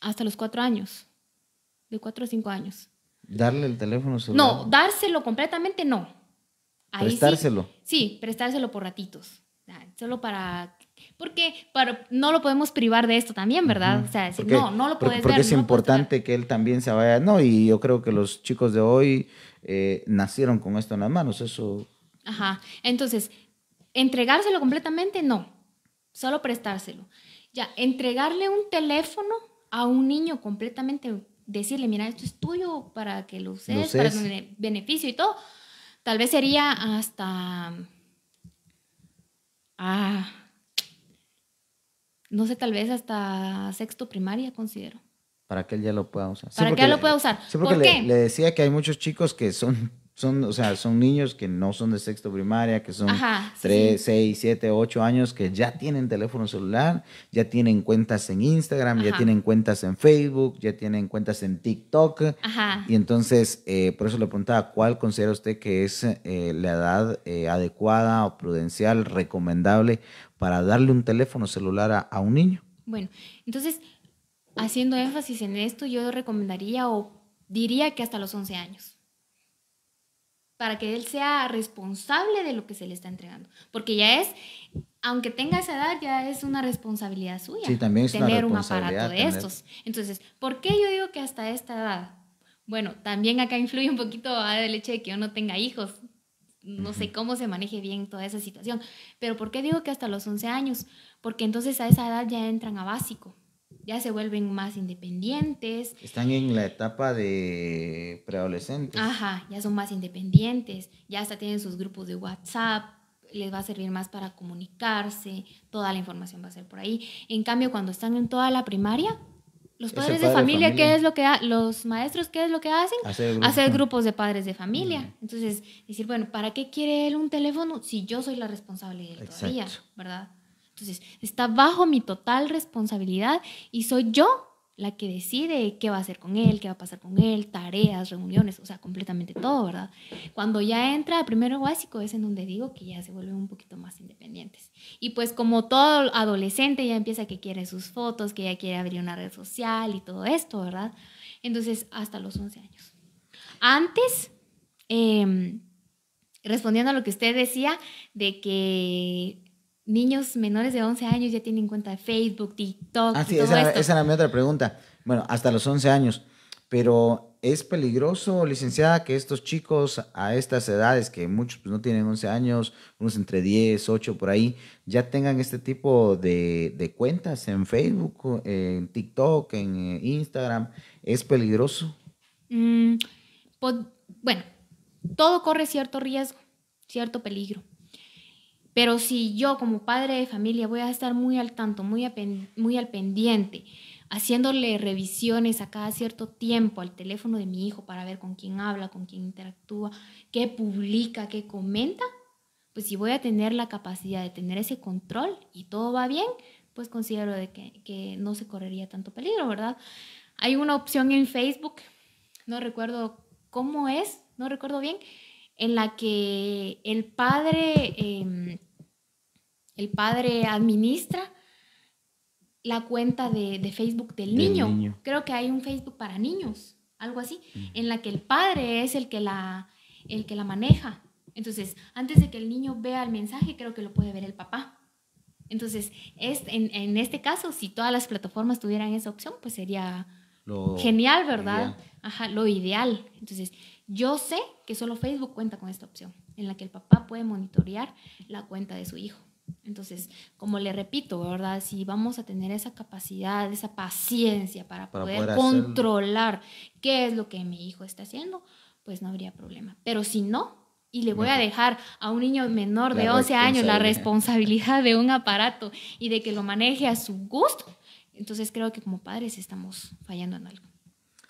hasta los cuatro años, de cuatro a cinco años. Darle el teléfono No, dárselo completamente no. Ahí prestárselo. Sí, prestárselo por ratitos. Ah, solo para porque para, no lo podemos privar de esto también, ¿verdad? O sea, no, no lo puedes Porque, porque es importante que él también se vaya, ¿no? Y yo creo que los chicos de hoy eh, nacieron con esto en las manos, eso... Ajá, entonces, entregárselo completamente, no, solo prestárselo. Ya, entregarle un teléfono a un niño completamente, decirle, mira, esto es tuyo para que lo uses, para beneficio y todo, tal vez sería hasta... Ah, no sé, tal vez hasta sexto primaria considero. Para que él ya lo pueda usar. Para que él lo pueda usar. Sí, porque le decía que hay muchos chicos que son son, o sea, son niños que no son de sexto primaria, que son 3, 6, 7, 8 años, que ya tienen teléfono celular, ya tienen cuentas en Instagram, ya tienen cuentas en Facebook, ya tienen cuentas en TikTok. Y entonces, eh, por eso le preguntaba, ¿cuál considera usted que es eh, la edad eh, adecuada o prudencial, recomendable para darle un teléfono celular a, a un niño? Bueno, entonces, haciendo énfasis en esto, yo recomendaría o diría que hasta los 11 años para que él sea responsable de lo que se le está entregando. Porque ya es, aunque tenga esa edad, ya es una responsabilidad suya. Sí, también tener un aparato de estos. Entonces, ¿por qué yo digo que hasta esta edad? Bueno, también acá influye un poquito ah, el hecho de que yo no tenga hijos. No sé cómo se maneje bien toda esa situación. Pero ¿por qué digo que hasta los 11 años? Porque entonces a esa edad ya entran a básico ya se vuelven más independientes. Están en la etapa de preadolescentes. Ajá, ya son más independientes, ya hasta tienen sus grupos de WhatsApp, les va a servir más para comunicarse, toda la información va a ser por ahí. En cambio, cuando están en toda la primaria, los padres de, familia, ¿qué es lo que los maestros qué es lo que hacen? Hacer, grupos de padres de familia. Entonces, decir, bueno, ¿para qué quiere él un teléfono si yo soy la responsable de él todavía, verdad? Entonces, está bajo mi total responsabilidad y soy yo la que decide qué va a hacer con él, qué va a pasar con él, tareas, reuniones, o sea, completamente todo, ¿verdad? Cuando ya entra primero básico es en donde digo que ya se vuelven un poquito más independientes. Y pues como todo adolescente ya empieza que quiere sus fotos, que ya quiere abrir una red social y todo esto, ¿verdad? Entonces, hasta los 11 años. Antes, em, respondiendo a lo que usted decía, de que niños menores de 11 años ya tienen cuenta de Facebook, TikTok. Ah, sí, todo esa, Era, mi otra pregunta. Bueno, hasta los 11 años. Pero es peligroso, licenciada, que estos chicos a estas edades, que muchos pues, no tienen 11 años, unos entre 10, 8 por ahí, ya tengan este tipo de, de cuentas en Facebook, en TikTok, en eh, Instagram. ¿Es peligroso? Mm, bueno, todo corre cierto riesgo, cierto peligro. Pero si yo como padre de familia voy a estar muy al tanto, muy, muy al pendiente, haciéndole revisiones a cada cierto tiempo al teléfono de mi hijo para ver con quién habla, con quién interactúa, qué publica, qué comenta, pues si voy a tener la capacidad de tener ese control y todo va bien, pues considero de que, no se correría tanto peligro, ¿verdad? Hay una opción en Facebook, no recuerdo cómo es, no recuerdo bien, en la que el padre em, el padre administra la cuenta de, Facebook del, niño. Creo que hay un Facebook para niños, algo así, en la que el padre es el que la, el que la maneja. Entonces, antes de que el niño vea el mensaje, creo que lo puede ver el papá. Entonces, es, en, este caso, si todas las plataformas tuvieran esa opción, pues sería genial, ¿verdad? Ajá, lo ideal. Entonces, yo sé que solo Facebook cuenta con esta opción, en la que el papá puede monitorear la cuenta de su hijo. Entonces, como le repito, ¿verdad? Si vamos a tener esa capacidad, esa paciencia para, poder, controlar qué es lo que mi hijo está haciendo, pues no habría problema. Pero si no, y le voy a dejar a un niño menor de 12 11 años la responsabilidad de un aparato y de que lo maneje a su gusto, entonces creo que como padres estamos fallando en algo.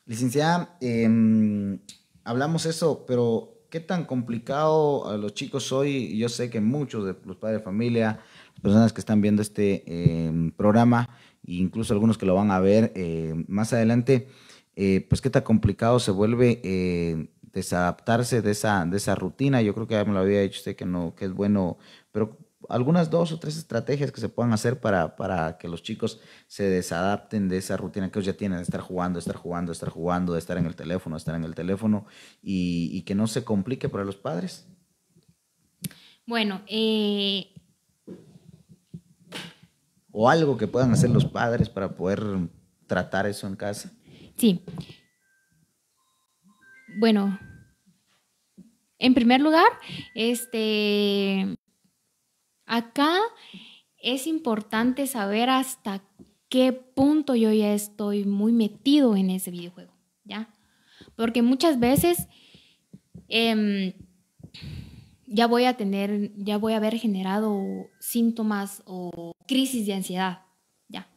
Licenciada, em, hablamos eso, pero ¿Qué tan complicado a ah, los chicos hoy? Yo sé que muchos de los padres de familia, las personas que están viendo este em, programa, e incluso algunos que lo van a ver em, más adelante, eh, pues qué tan complicado se vuelve em, desadaptarse de esa, de esa rutina. Yo creo que ya me lo había dicho usted que no, que es bueno, pero algunas dos o tres estrategias que se puedan hacer para, que los chicos se desadapten de esa rutina que ellos ya tienen, de estar jugando, estar jugando, estar jugando, de estar en el teléfono, estar en el teléfono y, que no se complique para los padres? Bueno, eh, o algo que puedan hacer los padres para poder tratar eso en casa. Sí. Bueno, en primer lugar, este Acá es importante saber hasta qué punto yo ya estoy muy metido en ese videojuego, ¿ya? Porque muchas veces em, ya voy a tener, ya voy a haber generado síntomas o crisis de ansiedad, ¿ya?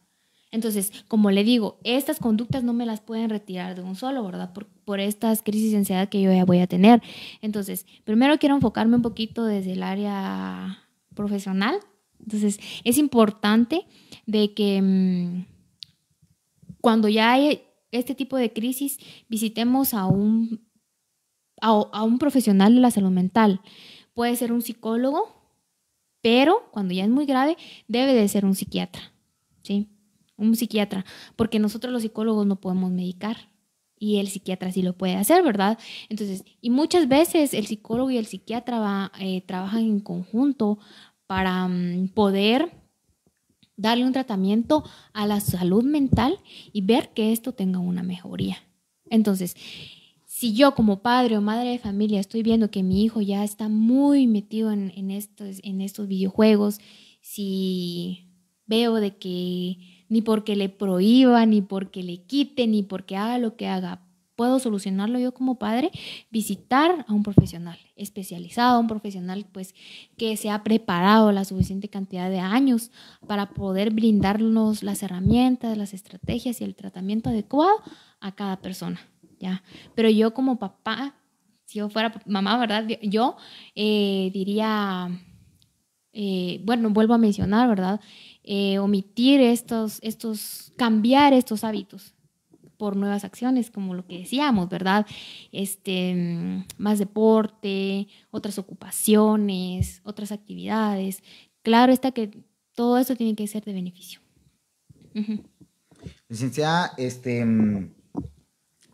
Entonces, como le digo, estas conductas no me las pueden retirar de un solo, ¿verdad? Por, por estas crisis de ansiedad que yo ya voy a tener. Entonces, primero quiero enfocarme un poquito desde el área profesional. Entonces, es importante de que mm, cuando ya hay este tipo de crisis, visitemos a un, a un profesional de la salud mental. Puede ser un psicólogo, pero cuando ya es muy grave, debe de ser un psiquiatra, ¿sí? Un psiquiatra, porque nosotros los psicólogos no podemos medicar y el psiquiatra sí lo puede hacer, ¿verdad? Entonces, y muchas veces el psicólogo y el psiquiatra eh, trabajan en conjunto para mm, poder darle un tratamiento a la salud mental y ver que esto tenga una mejoría. Entonces, si yo como padre o madre de familia estoy viendo que mi hijo ya está muy metido en estos videojuegos, si veo de que ni porque le prohíba, ni porque le quite, ni porque haga lo que haga. Puedo solucionarlo yo como padre, visitar a un profesional especializado, un profesional pues que se ha preparado la suficiente cantidad de años para poder brindarnos las herramientas, las estrategias y el tratamiento adecuado a cada persona, ¿ya? Pero yo como papá, si yo fuera mamá, ¿verdad? Yo eh, diría, eh, bueno, vuelvo a mencionar, ¿verdad? Eh, omitir estos, estos, cambiar estos hábitos por nuevas acciones, como lo que decíamos, ¿verdad? Este, mm, más deporte, otras ocupaciones, otras actividades. Claro está que todo esto tiene que ser de beneficio. Licenciada, este, mm,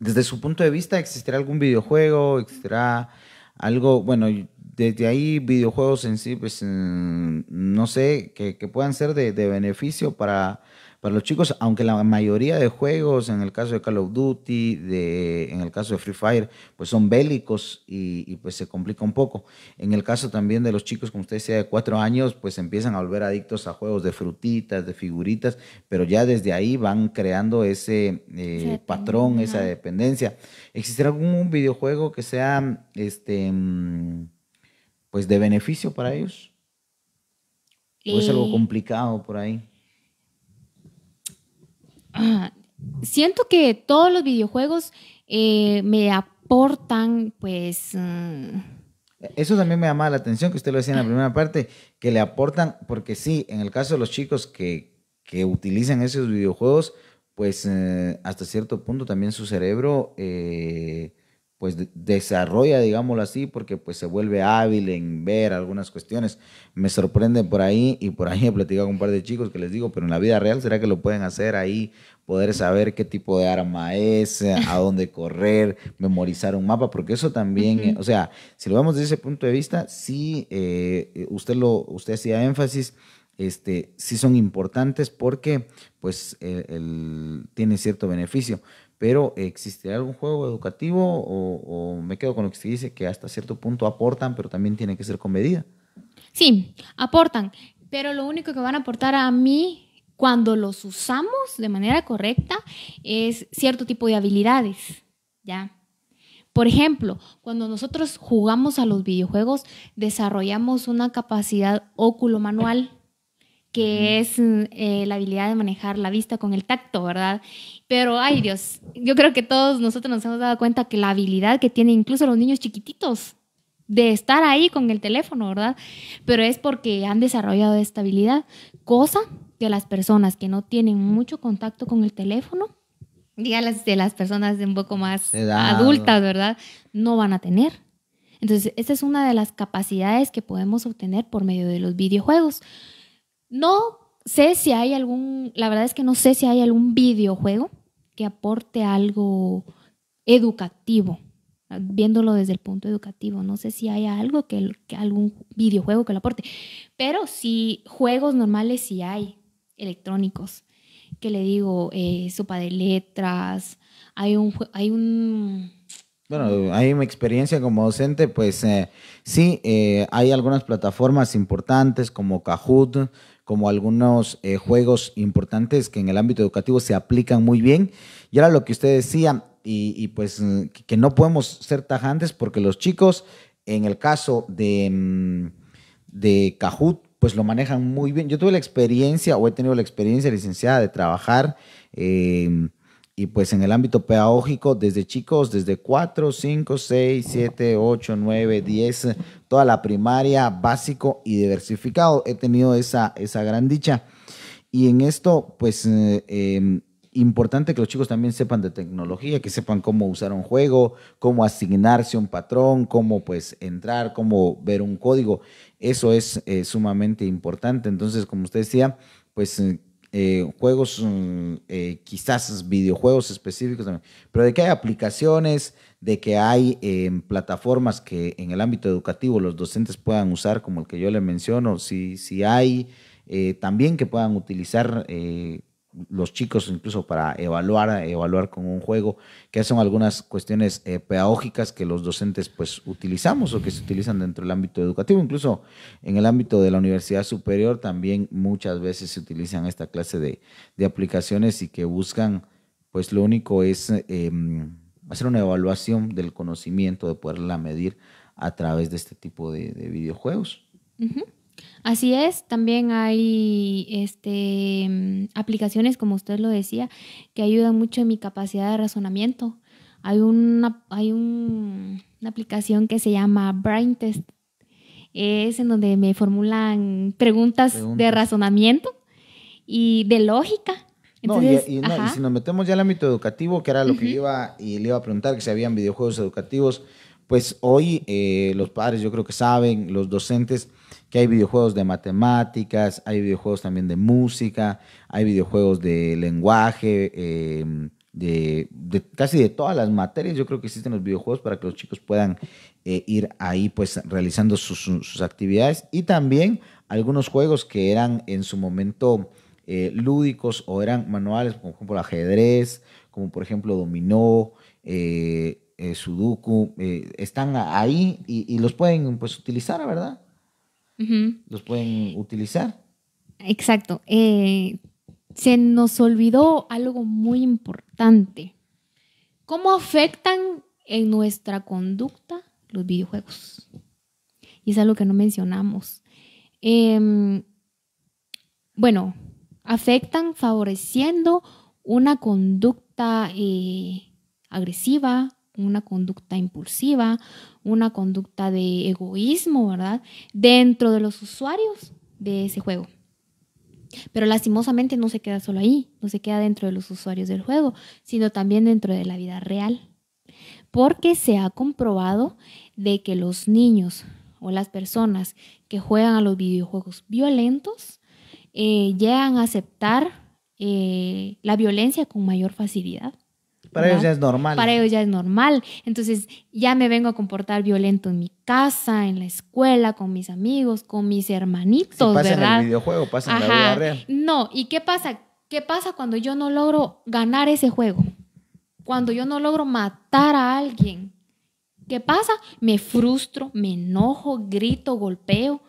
desde su punto de vista, ¿existirá algún videojuego? ¿Existirá algo? Bueno, desde ahí videojuegos en sí, pues mm, no sé, que, puedan ser de, beneficio para, los chicos, aunque la mayoría de juegos, en el caso de Call of Duty, de, en el caso de Free Fire, pues son bélicos y, pues se complica un poco. En el caso también de los chicos, como usted decía, de cuatro años, pues empiezan a volver adictos a juegos de frutitas, de figuritas, pero ya desde ahí van creando ese eh, patrón, esa dependencia. ¿Existe algún videojuego que sea este... Mm, pues de beneficio para ellos. ¿O es algo complicado por ahí? Ah, siento que todos los videojuegos eh, me aportan, pues... Mm, Eso también me llama la atención, que usted lo decía en la primera parte, que le aportan, porque sí, en el caso de los chicos que, utilizan esos videojuegos, pues eh, hasta cierto punto también su cerebro eh, pues desarrolla, digámoslo así, porque pues se vuelve hábil en ver algunas cuestiones. Me sorprende por ahí y por ahí he platicado con un par de chicos que les digo, pero en la vida real, ¿será que lo pueden hacer ahí? Poder saber qué tipo de arma es, eh, a dónde correr, memorizar un mapa, porque eso también, o sea, si lo vamos desde ese punto de vista, sí, eh, eh, usted, lo, usted hacía énfasis este, sí son importantes porque pues tiene cierto beneficio pero ¿existirá algún juego educativo o, me quedo con lo que se dice que hasta cierto punto aportan, pero también tiene que ser con medida? Sí, aportan, pero lo único que van a aportar a mí cuando los usamos de manera correcta es cierto tipo de habilidades, ¿ya? Por ejemplo, cuando nosotros jugamos a los videojuegos, desarrollamos una capacidad óculo manual que es mm, eh, la habilidad de manejar la vista con el tacto, ¿verdad? Pero, ay Dios, yo creo que todos nosotros nos hemos dado cuenta que la habilidad que tienen incluso los niños chiquititos de estar ahí con el teléfono, ¿verdad? Pero es porque han desarrollado esta habilidad, cosa que las personas que no tienen mucho contacto con el teléfono, las de las personas un poco más adultas, ¿verdad? No van a tener. Entonces, esa es una de las capacidades que podemos obtener por medio de los videojuegos. No sé si hay algún, la verdad es que no sé si hay algún videojuego que aporte algo educativo, viéndolo desde el punto educativo. No sé si hay algo que, algún videojuego que lo aporte, pero sí si juegos normales sí hay, electrónicos, que le digo, eh, sopa de letras, hay un, hay un bueno, hay mi experiencia como docente, pues eh, sí, eh, hay algunas plataformas importantes como Kahoot, como algunos eh, juegos importantes que en el ámbito educativo se aplican muy bien. Y ahora lo que usted decía, y, pues mm, que no podemos ser tajantes porque los chicos, en el caso de, mm, de Kahoot, pues lo manejan muy bien. Yo tuve la experiencia, o he tenido la experiencia licenciada de trabajar. Eh, y pues en el ámbito pedagógico, desde chicos, desde 4, 5, 6, 7, 8, 9, 10, toda la primaria, básico y diversificado. He tenido esa, esa gran dicha. Y en esto, pues, eh, em, importante que los chicos también sepan de tecnología, que sepan cómo usar un juego, cómo asignarse un patrón, cómo pues entrar, cómo ver un código. Eso es eh, sumamente importante. Entonces, como usted decía, pues eh, eh, juegos, mm, eh, quizás videojuegos específicos también, pero de que hay aplicaciones, de que hay em, plataformas que en el ámbito educativo los docentes puedan usar, como el que yo le menciono, si, si hay, eh, también que puedan utilizar los chicos incluso para evaluar, evaluar con un juego, que son algunas cuestiones eh, pedagógicas que los docentes pues utilizamos o que se utilizan dentro del ámbito educativo, incluso en el ámbito de la universidad superior también muchas veces se utilizan esta clase de, de aplicaciones y que buscan pues lo único es em, hacer una evaluación del conocimiento, de poderla medir a través de este tipo de, videojuegos. Así es, también hay este, aplicaciones, como usted lo decía, que ayudan mucho en mi capacidad de razonamiento. Hay una, hay una aplicación que se llama Brain Test. Es en donde me formulan preguntas, de razonamiento y de lógica. y, si nos metemos ya al ámbito educativo, que era lo que iba y le iba a preguntar, que si habían videojuegos educativos, pues hoy eh, los padres yo creo que saben, los docentes, que hay videojuegos de matemáticas, hay videojuegos también de música, hay videojuegos de lenguaje, em, de, casi de todas las materias. Yo creo que existen los videojuegos para que los chicos puedan eh, ir ahí pues realizando sus, actividades y también algunos juegos que eran en su momento eh, lúdicos o eran manuales, como por ejemplo ajedrez, como por ejemplo dominó. Eh, sudoku están ahí y, y los pueden pues utilizar, ¿verdad? los pueden utilizar. Exacto. Eh, se nos olvidó algo muy importante. ¿Cómo afectan en nuestra conducta los videojuegos? Y es algo que no mencionamos. Em, bueno, afectan favoreciendo una conducta eh, agresiva, una conducta impulsiva, una conducta de egoísmo, ¿verdad? Dentro de los usuarios de ese juego. Pero lastimosamente no se queda solo ahí, no se queda dentro de los usuarios del juego, sino también dentro de la vida real. Porque se ha comprobado de que los niños o las personas que juegan a los videojuegos violentos eh, llegan a aceptar eh, la violencia con mayor facilidad. Para ellos ya es normal. Para ellos ya es normal. Entonces ya me vengo a comportar violento en mi casa, en la escuela, con mis amigos, con mis hermanitos, si ¿verdad? en el videojuego, pasa la vida real. No, ¿y qué pasa? ¿Qué pasa cuando yo no logro ganar ese juego? Cuando yo no logro matar a alguien. ¿Qué pasa? Me frustro, me enojo, grito, golpeo.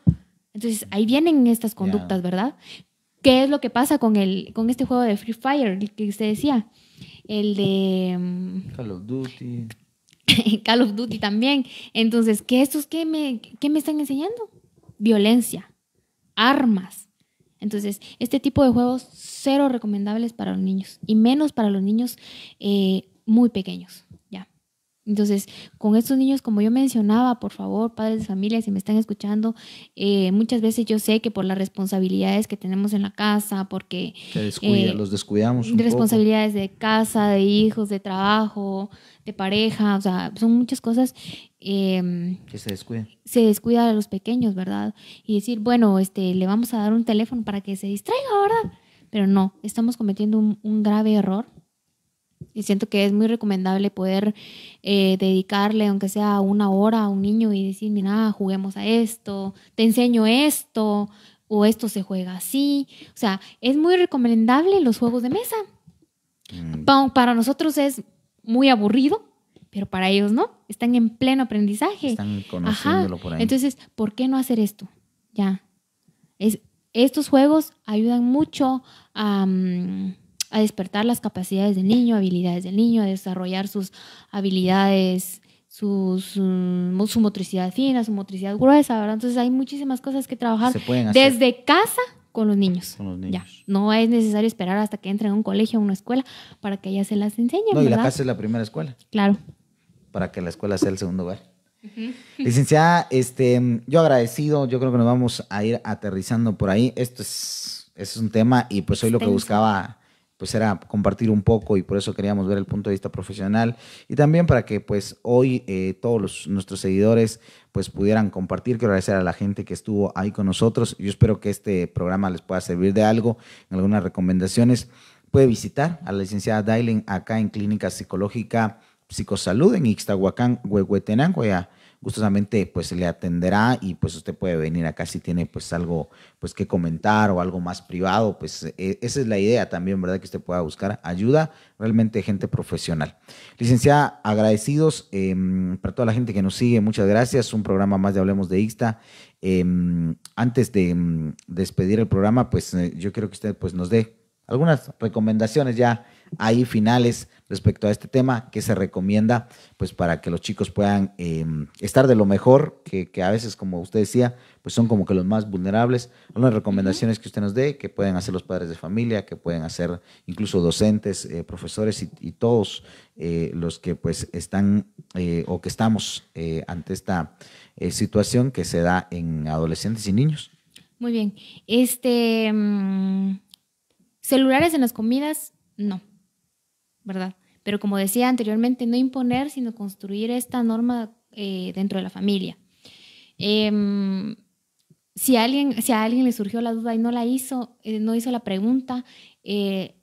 Entonces ahí vienen estas conductas, ¿verdad? ¿Qué es lo que pasa con, el, con este juego de Free Fire que usted decía? el de... Mm, Call of Duty. Call of Duty también. Entonces, ¿qué estos qué me, qué me están enseñando? Violencia, armas. Entonces, este tipo de juegos cero recomendables para los niños y menos para los niños eh, muy pequeños. Entonces, con estos niños, como yo mencionaba, por favor, padres de familia, si me están escuchando, eh, muchas veces yo sé que por las responsabilidades que tenemos en la casa, porque descuida, eh, los descuidamos. Un responsabilidades de casa, de hijos, de trabajo, de pareja, o sea, son muchas cosas. Em, que se descuida. Se descuida a los pequeños, ¿verdad? Y decir, bueno, este, le vamos a dar un teléfono para que se distraiga, ¿verdad? Pero no, estamos cometiendo un grave error y siento que es muy recomendable poder eh, dedicarle, aunque sea una hora a un niño y decir, mira, juguemos a esto, te enseño esto, o esto se juega así. O sea, es muy recomendable los juegos de mesa. Mm. Para nosotros es muy aburrido, pero para ellos no, están en pleno aprendizaje. Están conociéndolo por ahí. Entonces, ¿por qué no hacer esto? Ya. estos juegos ayudan mucho a... Mm, a despertar las capacidades del niño, habilidades del niño, a desarrollar sus habilidades, su, su, mm, motricidad fina, su motricidad gruesa, ¿verdad? Entonces hay muchísimas cosas que trabajar desde casa con los niños. Con los niños. Ya. No es necesario esperar hasta que entren a un colegio o una escuela para que ellas se las enseñen. No, y la casa es la primera escuela. Claro. Para que la escuela sea el segundo lugar. Licenciada, este, yo agradecido, yo creo que nos vamos a ir aterrizando por ahí. Esto es, es un tema y pues soy lo que buscaba pues era compartir un poco y por eso queríamos ver el punto de vista profesional y también para que pues hoy eh, todos nuestros seguidores pues pudieran compartir. Quiero agradecer a la gente que estuvo ahí con nosotros. Yo espero que este programa les pueda servir de algo, en algunas recomendaciones. Puede visitar a la licenciada Dailen acá en Clínica Psicológica Psicosalud en Ixtahuacán, Huehuetenango, ya gustosamente pues se le atenderá y pues usted puede venir acá si tiene pues algo pues que comentar o algo más privado, pues e, esa es la idea también, ¿verdad? Que usted pueda buscar ayuda realmente gente profesional. Licenciada, agradecidos em, para toda la gente que nos sigue, muchas gracias, un programa más de Hablemos de Ixta. Em, antes de em, despedir el programa, pues eh, yo quiero que usted pues nos dé algunas recomendaciones ya hay finales respecto a este tema que se recomienda pues para que los chicos puedan em, estar de lo mejor, que, a veces, como usted decía, pues son como que los más vulnerables. Algunas recomendaciones que usted nos dé, que pueden hacer los padres de familia, que pueden hacer incluso docentes, eh, profesores y, todos eh, los que pues están eh, o que estamos ante esta situación que se da en adolescentes y niños. Muy bien. Este, mm, celulares en las comidas, no. ¿verdad? Pero como decía anteriormente, no imponer, sino construir esta norma eh, dentro de la familia. Em, si, alguien, si a alguien le surgió la duda y no la hizo, eh, no hizo la pregunta, eh,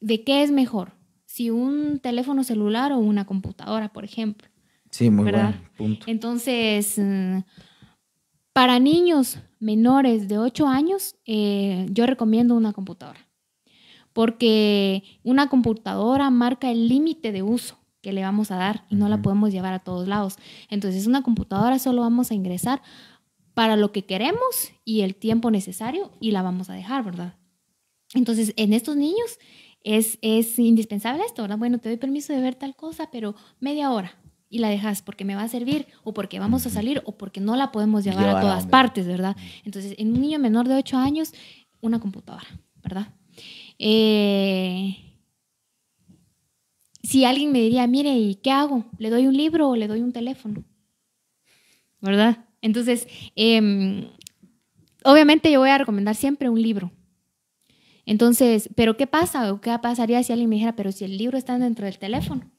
¿de qué es mejor? Si un teléfono celular o una computadora, por ejemplo. Sí, muy punto. Entonces, mm, para niños menores de 8 años, yo recomiendo una computadora porque una computadora marca el límite de uso que le vamos a dar y no la podemos llevar a todos lados. Entonces, una computadora solo vamos a ingresar para lo que queremos y el tiempo necesario y la vamos a dejar, ¿verdad? Entonces, en estos niños es, es indispensable esto, ¿verdad? Bueno, te doy permiso de ver tal cosa, pero media hora y la dejas porque me va a servir o porque vamos a salir o porque no la podemos llevar, a todas partes, ¿verdad? Entonces, en un niño menor de 8 años, una computadora, ¿verdad? Eh, si alguien me diría, mire, ¿y qué hago? ¿Le doy un libro o le doy un teléfono? ¿Verdad? Entonces, em, obviamente yo voy a recomendar siempre un libro. Entonces, ¿pero qué pasa? ¿O qué pasaría si alguien me dijera, pero si el libro está dentro del teléfono?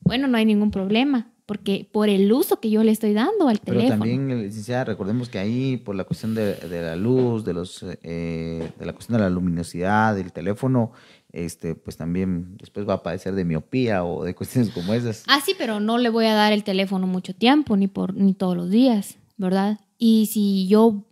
Bueno, no hay ningún problema porque por el uso que yo le estoy dando al teléfono. Pero también, eh, licenciada, recordemos que ahí por la cuestión de, la luz, de los, eh, de la cuestión de la luminosidad del teléfono, este, pues también después va a padecer de miopía o de cuestiones como esas. Ah, sí, pero no le voy a dar el teléfono mucho tiempo, ni por, ni todos los días, ¿verdad? Y si yo,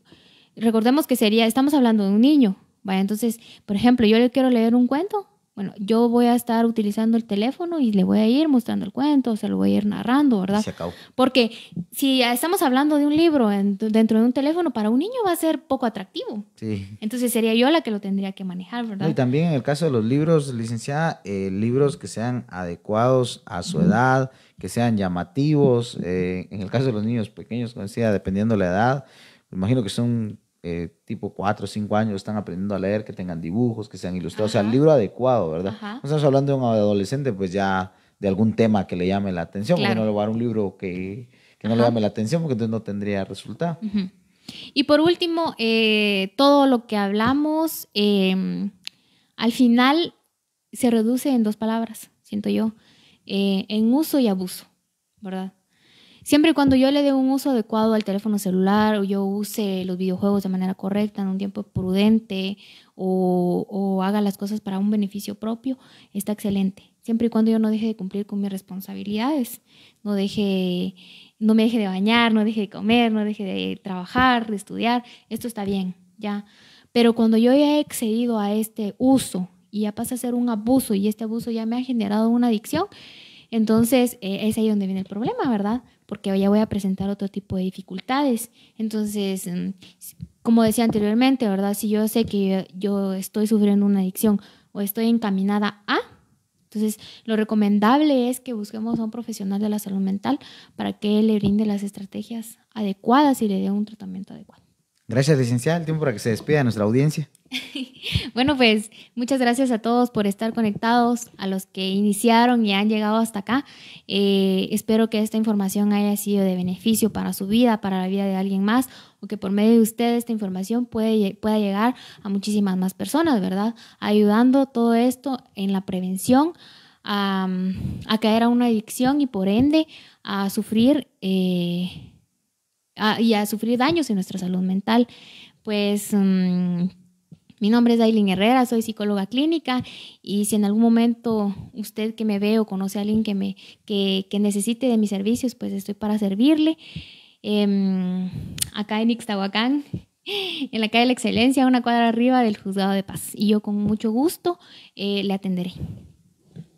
recordemos que sería, estamos hablando de un niño, vaya, Entonces, por ejemplo, yo le quiero leer un cuento, bueno, yo voy a estar utilizando el teléfono y le voy a ir mostrando el cuento, o se lo voy a ir narrando, ¿verdad? Se acabó. Porque si estamos hablando de un libro dentro de un teléfono, para un niño va a ser poco atractivo. Sí. Entonces sería yo la que lo tendría que manejar, ¿verdad? Y también en el caso de los libros, licenciada, eh, libros que sean adecuados a su edad, que sean llamativos. Eh, en el caso de los niños pequeños, como decía, dependiendo la edad, me imagino que son eh, tipo cuatro o cinco años están aprendiendo a leer, que tengan dibujos, que sean ilustrados, o sea, el libro adecuado, ¿verdad? No estamos hablando de un adolescente, pues ya de algún tema que le llame la atención, porque no le va a dar un libro que, no le llame la atención, porque entonces no tendría resultado. Y por último, eh, todo lo que hablamos, em, al final se reduce en dos palabras, siento yo, eh, en uso y abuso, ¿verdad? Siempre y cuando yo le dé un uso adecuado al teléfono celular o yo use los videojuegos de manera correcta, en un tiempo prudente o, haga las cosas para un beneficio propio, está excelente. Siempre y cuando yo no deje de cumplir con mis responsabilidades, no deje, no me deje de bañar, no deje de comer, no deje de trabajar, de estudiar, esto está bien, ya. Pero cuando yo ya he excedido a este uso y ya pasa a ser un abuso y este abuso ya me ha generado una adicción, entonces eh, es ahí donde viene el problema, ¿verdad? porque ya voy a presentar otro tipo de dificultades. Entonces, mm, como decía anteriormente, ¿verdad? Si yo sé que yo estoy sufriendo una adicción o estoy encaminada a, entonces lo recomendable es que busquemos a un profesional de la salud mental para que le brinde las estrategias adecuadas y le dé un tratamiento adecuado. Gracias, licenciada. El tiempo para que se despida nuestra audiencia. bueno, pues muchas gracias a todos por estar conectados, a los que iniciaron y han llegado hasta acá. Eh, espero que esta información haya sido de beneficio para su vida, para la vida de alguien más, o que por medio de usted esta información puede, pueda llegar a muchísimas más personas, ¿verdad? Ayudando todo esto en la prevención. A, caer a una adicción y por ende a sufrir eh, y a sufrir daños en nuestra salud mental pues mm, mi nombre es Aileen Herrera, soy psicóloga clínica y si en algún momento usted que me ve o conoce a alguien que, me, que, necesite de mis servicios, pues estoy para servirle. Em, acá en Ixtahuacán, en la calle de la Excelencia, una cuadra arriba del Juzgado de Paz. Y yo con mucho gusto eh, le atenderé.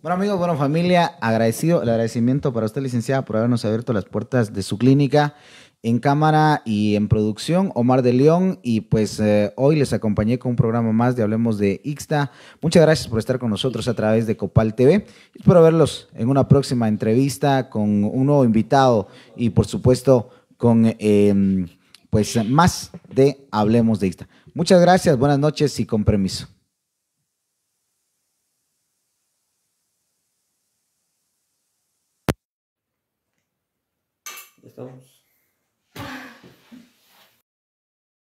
Bueno amigos, bueno familia, agradecido el agradecimiento para usted licenciada por habernos abierto las puertas de su clínica. En cámara y en producción, Omar de León. Y pues eh, hoy les acompañé con un programa más de Hablemos de Ixta. Muchas gracias por estar con nosotros a través de Copal TV. Espero verlos en una próxima entrevista con un nuevo invitado y por supuesto con em, pues más de Hablemos de Ixta. Muchas gracias, buenas noches y con permiso. Estamos.